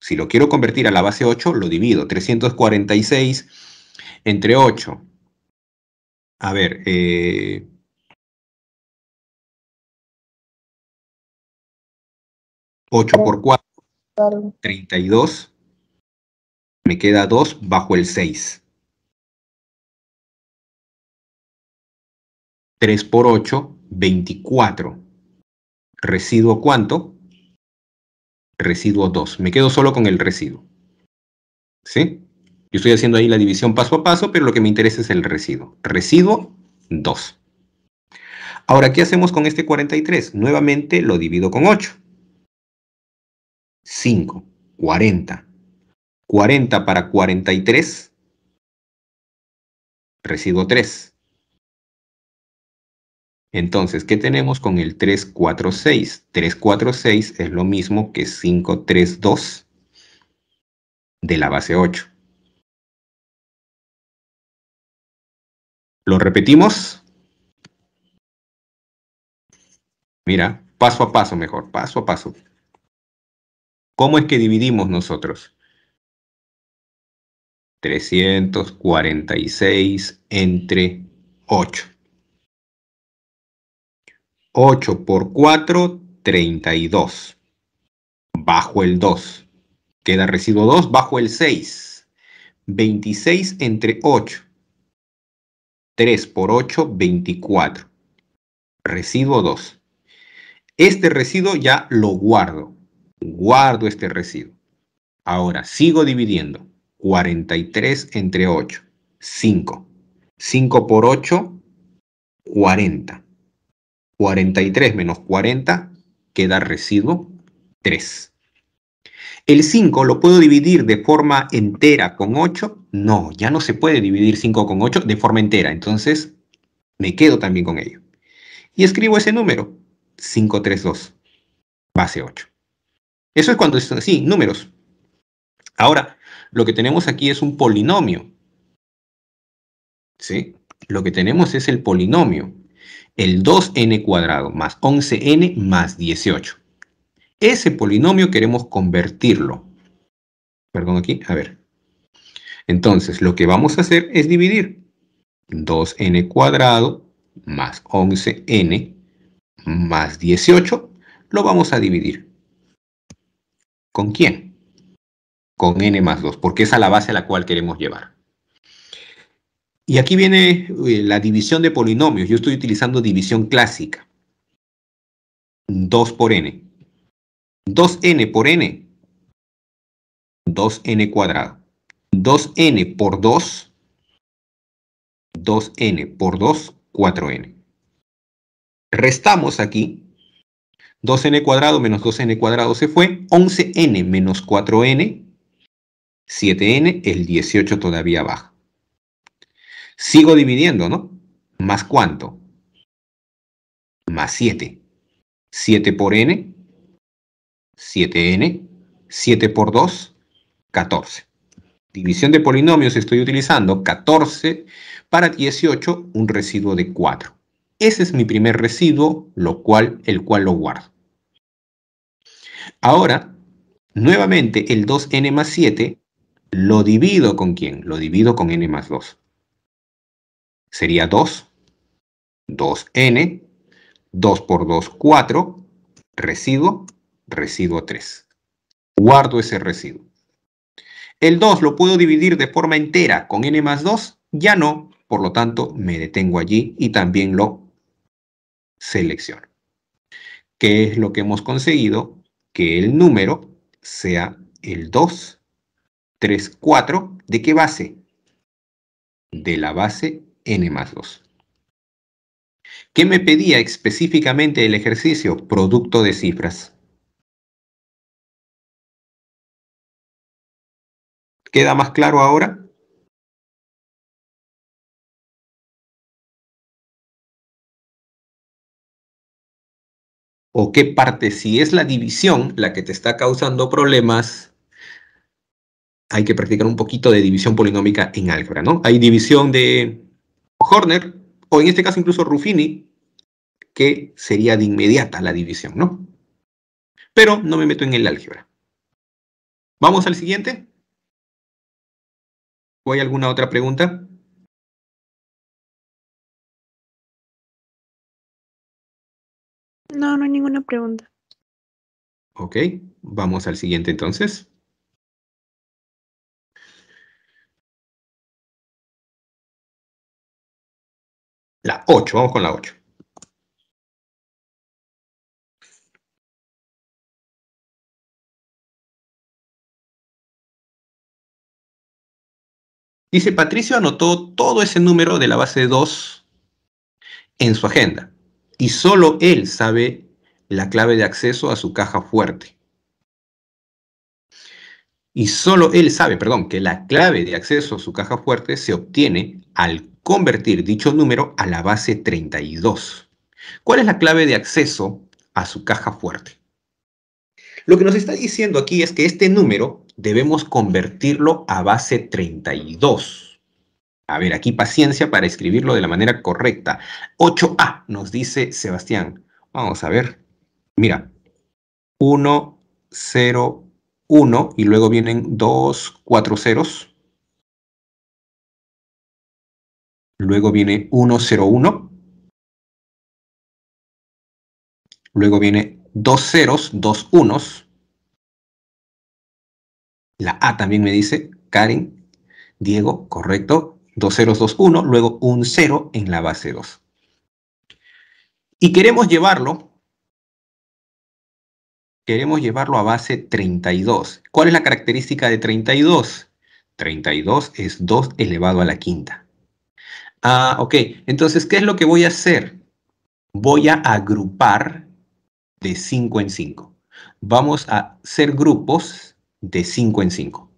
Si lo quiero convertir a la base 8, lo divido. 346 entre 8. A ver, ¿8 eh, por 4? 32. Me queda 2 bajo el 6. 3 por 8, 24. ¿Residuo cuánto? Residuo 2. Me quedo solo con el residuo. ¿Sí? Yo estoy haciendo ahí la división paso a paso, pero lo que me interesa es el residuo. Residuo 2. Ahora, ¿qué hacemos con este 43? Nuevamente lo divido con 8. 5, 40. 40 para 43, residuo 3. Entonces, ¿qué tenemos con el 346? 346 es lo mismo que 532 de la base 8. ¿Lo repetimos? Mira, paso a paso mejor, paso a paso. ¿Cómo es que dividimos nosotros? 346 entre 8. 8 por 4, 32. Bajo el 2. Queda residuo 2 bajo el 6. 26 entre 8. 3 por 8, 24. Residuo 2. Este residuo ya lo guardo. Guardo este residuo. Ahora sigo dividiendo. 43 entre 8. 5. 5 por 8, 40. 43 menos 40 queda residuo 3. El 5 lo puedo dividir de forma entera con 8. No, ya no se puede dividir 5 con 8 de forma entera. Entonces me quedo también con ello. Y escribo ese número. 532. Base 8. Eso es cuando están así, números. Ahora, lo que tenemos aquí es un polinomio. ¿Sí? Lo que tenemos es el polinomio el 2n cuadrado más 11n más 18. Ese polinomio queremos convertirlo. Perdón aquí, a ver. Entonces, lo que vamos a hacer es dividir 2n cuadrado más 11n más 18. Lo vamos a dividir. ¿Con quién? Con n más 2, porque esa es la base a la cual queremos llevar. Y aquí viene eh, la división de polinomios. Yo estoy utilizando división clásica. 2 por n. 2n por n. 2n cuadrado. 2n por 2. 2n por 2, 4n. Restamos aquí. 2n cuadrado menos 2n cuadrado se fue. 11n menos 4n. 7n, el 18 todavía baja. Sigo dividiendo, ¿no? ¿Más cuánto? Más 7. 7 por n, 7n, 7 por 2, 14. División de polinomios estoy utilizando 14 para 18, un residuo de 4. Ese es mi primer residuo, lo cual, el cual lo guardo. Ahora, nuevamente el 2n más 7 lo divido con quién? Lo divido con n más 2 sería 2, 2n, 2 por 2, 4, residuo, residuo 3. Guardo ese residuo. El 2 lo puedo dividir de forma entera con n más 2, ya no, por lo tanto me detengo allí y también lo selecciono. ¿Qué es lo que hemos conseguido? Que el número sea el 2, 3, 4, ¿de qué base? De la base n más 2. ¿Qué me pedía específicamente el ejercicio? Producto de cifras. ¿Queda más claro ahora? o qué parte, si es la división la que te está causando problemas, hay que practicar un poquito de división polinómica en álgebra, ¿no? Hay división de Horner, o en este caso incluso Ruffini, que sería de inmediata la división, ¿no? Pero no me meto en el álgebra. ¿Vamos al siguiente? ¿O hay alguna otra pregunta? No, no hay ninguna pregunta. Ok, vamos al siguiente entonces. La 8, vamos con la 8. Dice, Patricio anotó todo ese número de la base 2 en su agenda y solo él sabe la clave de acceso a su caja fuerte. Y solo él sabe, perdón, que la clave de acceso a su caja fuerte se obtiene al convertir dicho número a la base 32. ¿Cuál es la clave de acceso a su caja fuerte? Lo que nos está diciendo aquí es que este número debemos convertirlo a base 32. A ver, aquí paciencia para escribirlo de la manera correcta. 8A nos dice Sebastián. Vamos a ver. Mira, 1, 0, 1 y luego vienen 2, 4 ceros. Luego viene 101. Luego viene 2, ceros, 2, unos. La A también me dice, Karen, Diego, correcto. Dos ceros, 2, uno, luego un 0 en la base 2. Y queremos llevarlo, queremos llevarlo a base 32. ¿Cuál es la característica de 32? 32 es 2 elevado a la quinta. Ah, ok. Entonces, ¿qué es lo que voy a hacer? Voy a agrupar de 5 en 5. Vamos a hacer grupos de 5 en 5.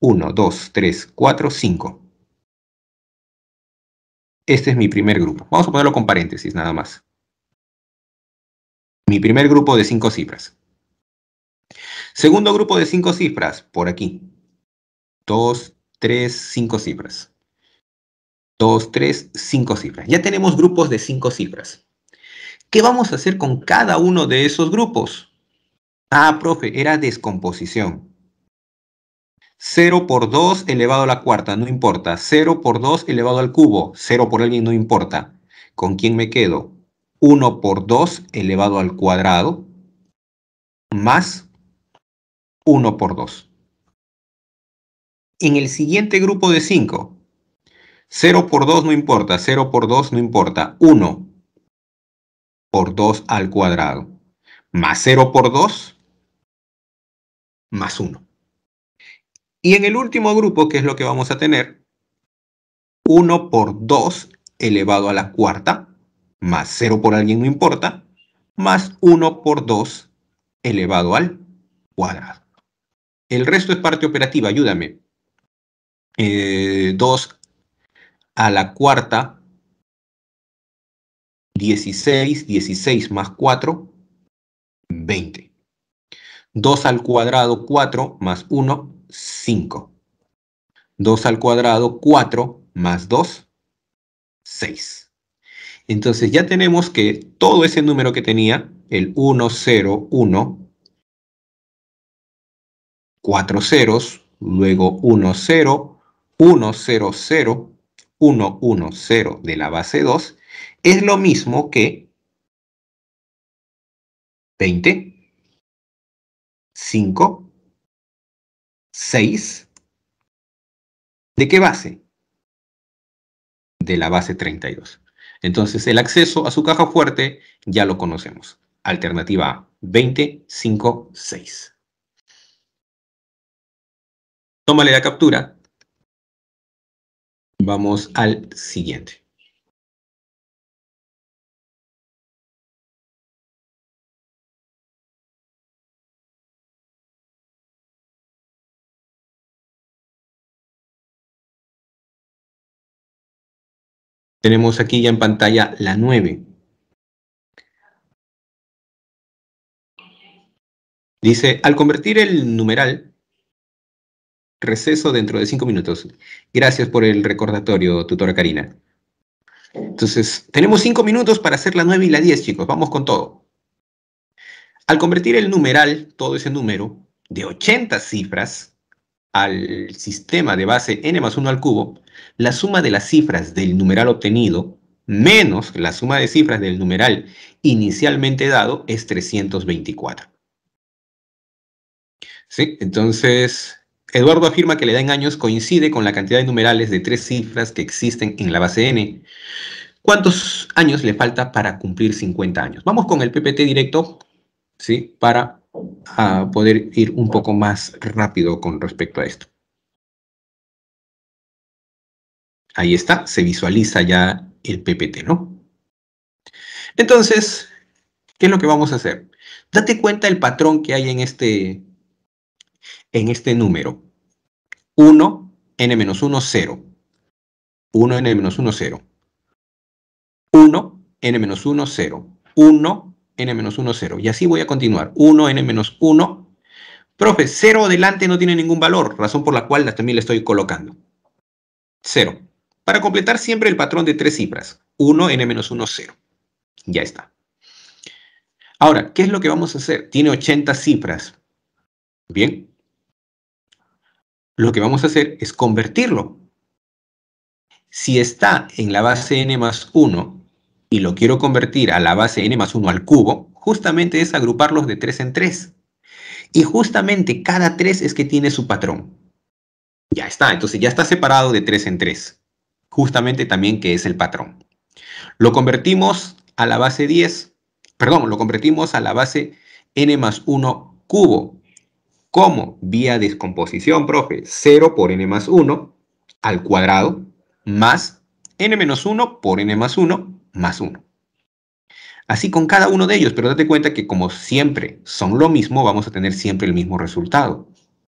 1, 2, 3, 4, 5. Este es mi primer grupo. Vamos a ponerlo con paréntesis nada más. Mi primer grupo de 5 cifras. Segundo grupo de 5 cifras, por aquí. 2, 3, 5 cifras. 2, 3, 5 cifras. Ya tenemos grupos de 5 cifras. ¿Qué vamos a hacer con cada uno de esos grupos? Ah, profe, era descomposición. 0 por 2 elevado a la cuarta, no importa. 0 por 2 elevado al cubo, 0 por alguien, no importa. ¿Con quién me quedo? 1 por 2 elevado al cuadrado más 1 por 2. En el siguiente grupo de 5, 0 por 2 no importa, 0 por 2 no importa. 1 por 2 al cuadrado. Más 0 por 2, más 1. Y en el último grupo, que es lo que vamos a tener, 1 por 2 elevado a la cuarta, más 0 por alguien no importa, más 1 por 2 elevado al cuadrado. El resto es parte operativa, ayúdame. Eh, 2 a la cuarta, 16, 16 más 4, 20. 2 al cuadrado, 4 más 1, 5. 2 al cuadrado, 4 más 2, 6. Entonces ya tenemos que todo ese número que tenía, el 1, 0, 1, 4 ceros, luego 1, 0, 1, 0, 0, 1, 1, 0 de la base 2 es lo mismo que 20, 5, 6. ¿De qué base? De la base 32. Entonces, el acceso a su caja fuerte ya lo conocemos. Alternativa A, 20, 5, 6. Tómale la captura Vamos al siguiente. Tenemos aquí ya en pantalla la 9. Dice, al convertir el numeral Receso dentro de cinco minutos. Gracias por el recordatorio, tutora Karina. Entonces, tenemos cinco minutos para hacer la 9 y la 10, chicos. Vamos con todo. Al convertir el numeral, todo ese número, de 80 cifras al sistema de base n más 1 al cubo, la suma de las cifras del numeral obtenido menos la suma de cifras del numeral inicialmente dado es 324. ¿Sí? Entonces, Eduardo afirma que le edad en años coincide con la cantidad de numerales de tres cifras que existen en la base N. ¿Cuántos años le falta para cumplir 50 años? Vamos con el PPT directo, ¿sí? Para ah, poder ir un poco más rápido con respecto a esto. Ahí está, se visualiza ya el PPT, ¿no? Entonces, ¿qué es lo que vamos a hacer? Date cuenta el patrón que hay en este, en este número 1, n-1, 0. 1, n-1, 0. 1, n-1, 0. 1, n-1, 0. Y así voy a continuar. 1, n-1. Profe, 0 adelante no tiene ningún valor, razón por la cual también le estoy colocando. 0. Para completar siempre el patrón de tres cifras. 1, n-1, 0. Ya está. Ahora, ¿qué es lo que vamos a hacer? Tiene 80 cifras. Bien lo que vamos a hacer es convertirlo. Si está en la base n más 1 y lo quiero convertir a la base n más 1 al cubo, justamente es agruparlos de 3 en 3. Y justamente cada 3 es que tiene su patrón. Ya está, entonces ya está separado de 3 en 3. Justamente también que es el patrón. Lo convertimos a la base 10, perdón, lo convertimos a la base n más 1 cubo ¿Cómo? Vía descomposición, profe. 0 por n más 1 al cuadrado más n menos 1 por n más 1 más 1. Así con cada uno de ellos, pero date cuenta que como siempre son lo mismo, vamos a tener siempre el mismo resultado.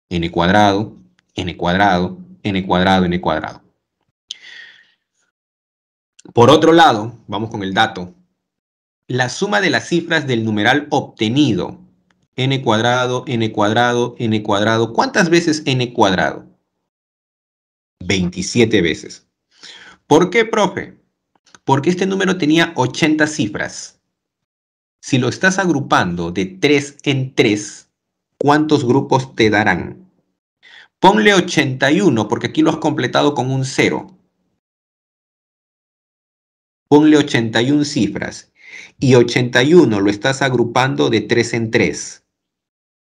n cuadrado, n cuadrado, n cuadrado, n cuadrado. Por otro lado, vamos con el dato. La suma de las cifras del numeral obtenido n cuadrado, n cuadrado, n cuadrado. ¿Cuántas veces n cuadrado? 27 veces. ¿Por qué, profe? Porque este número tenía 80 cifras. Si lo estás agrupando de 3 en 3, ¿cuántos grupos te darán? Ponle 81 porque aquí lo has completado con un 0. Ponle 81 cifras y 81 lo estás agrupando de 3 en 3.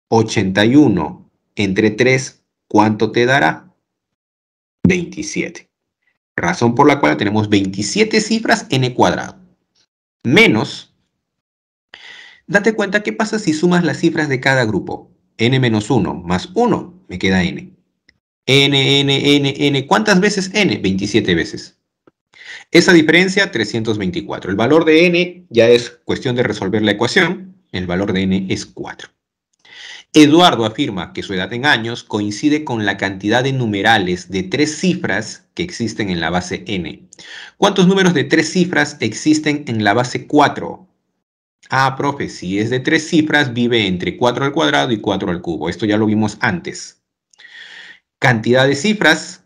81 entre 3, ¿cuánto te dará? 27. Razón por la cual tenemos 27 cifras n cuadrado. Menos, date cuenta qué pasa si sumas las cifras de cada grupo. n menos 1 más 1, me queda n. n, n, n, n. ¿Cuántas veces n? 27 veces. Esa diferencia, 324. El valor de n ya es cuestión de resolver la ecuación. El valor de n es 4. Eduardo afirma que su edad en años coincide con la cantidad de numerales de tres cifras que existen en la base n. ¿Cuántos números de tres cifras existen en la base 4? Ah, profe, si es de tres cifras, vive entre 4 al cuadrado y 4 al cubo. Esto ya lo vimos antes. Cantidad de cifras,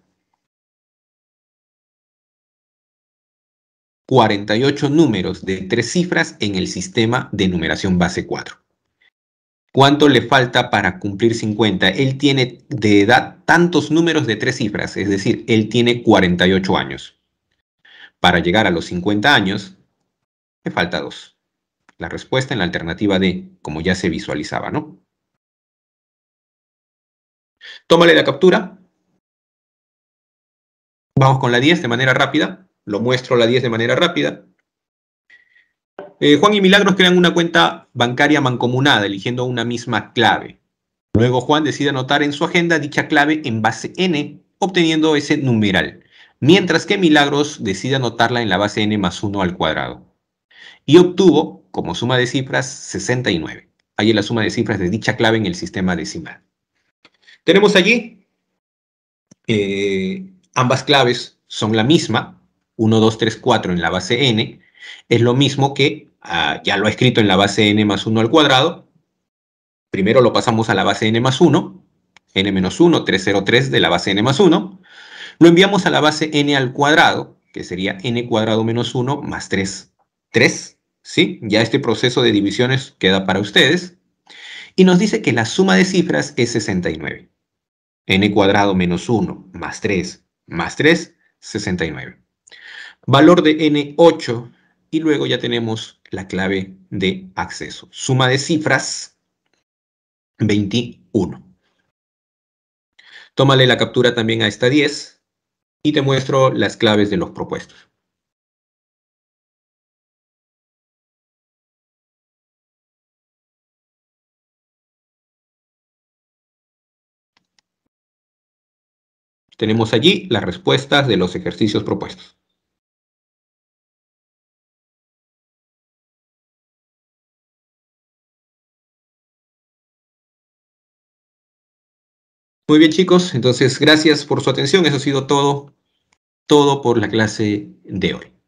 48 números de tres cifras en el sistema de numeración base 4. ¿Cuánto le falta para cumplir 50? Él tiene de edad tantos números de tres cifras, es decir, él tiene 48 años. Para llegar a los 50 años, le falta dos. La respuesta en la alternativa D, como ya se visualizaba, ¿no? Tómale la captura. Vamos con la 10 de manera rápida. Lo muestro la 10 de manera rápida. Eh, Juan y Milagros crean una cuenta bancaria mancomunada, eligiendo una misma clave. Luego Juan decide anotar en su agenda dicha clave en base N, obteniendo ese numeral, mientras que Milagros decide anotarla en la base N más 1 al cuadrado. Y obtuvo, como suma de cifras, 69. Ahí es la suma de cifras de dicha clave en el sistema decimal. Tenemos allí eh, ambas claves son la misma, 1, 2, 3, 4 en la base N, es lo mismo que ya lo ha escrito en la base n más 1 al cuadrado. Primero lo pasamos a la base n más 1, n menos 1, 303 de la base n más 1. Lo enviamos a la base n al cuadrado, que sería n cuadrado menos 1 más 3. 3, ¿sí? Ya este proceso de divisiones queda para ustedes. Y nos dice que la suma de cifras es 69. n cuadrado menos 1 más 3 más 3, 69. Valor de n8 y luego ya tenemos la clave de acceso. Suma de cifras, 21. Tómale la captura también a esta 10 y te muestro las claves de los propuestos. Tenemos allí las respuestas de los ejercicios propuestos. Muy bien, chicos. Entonces, gracias por su atención. Eso ha sido todo, todo por la clase de hoy.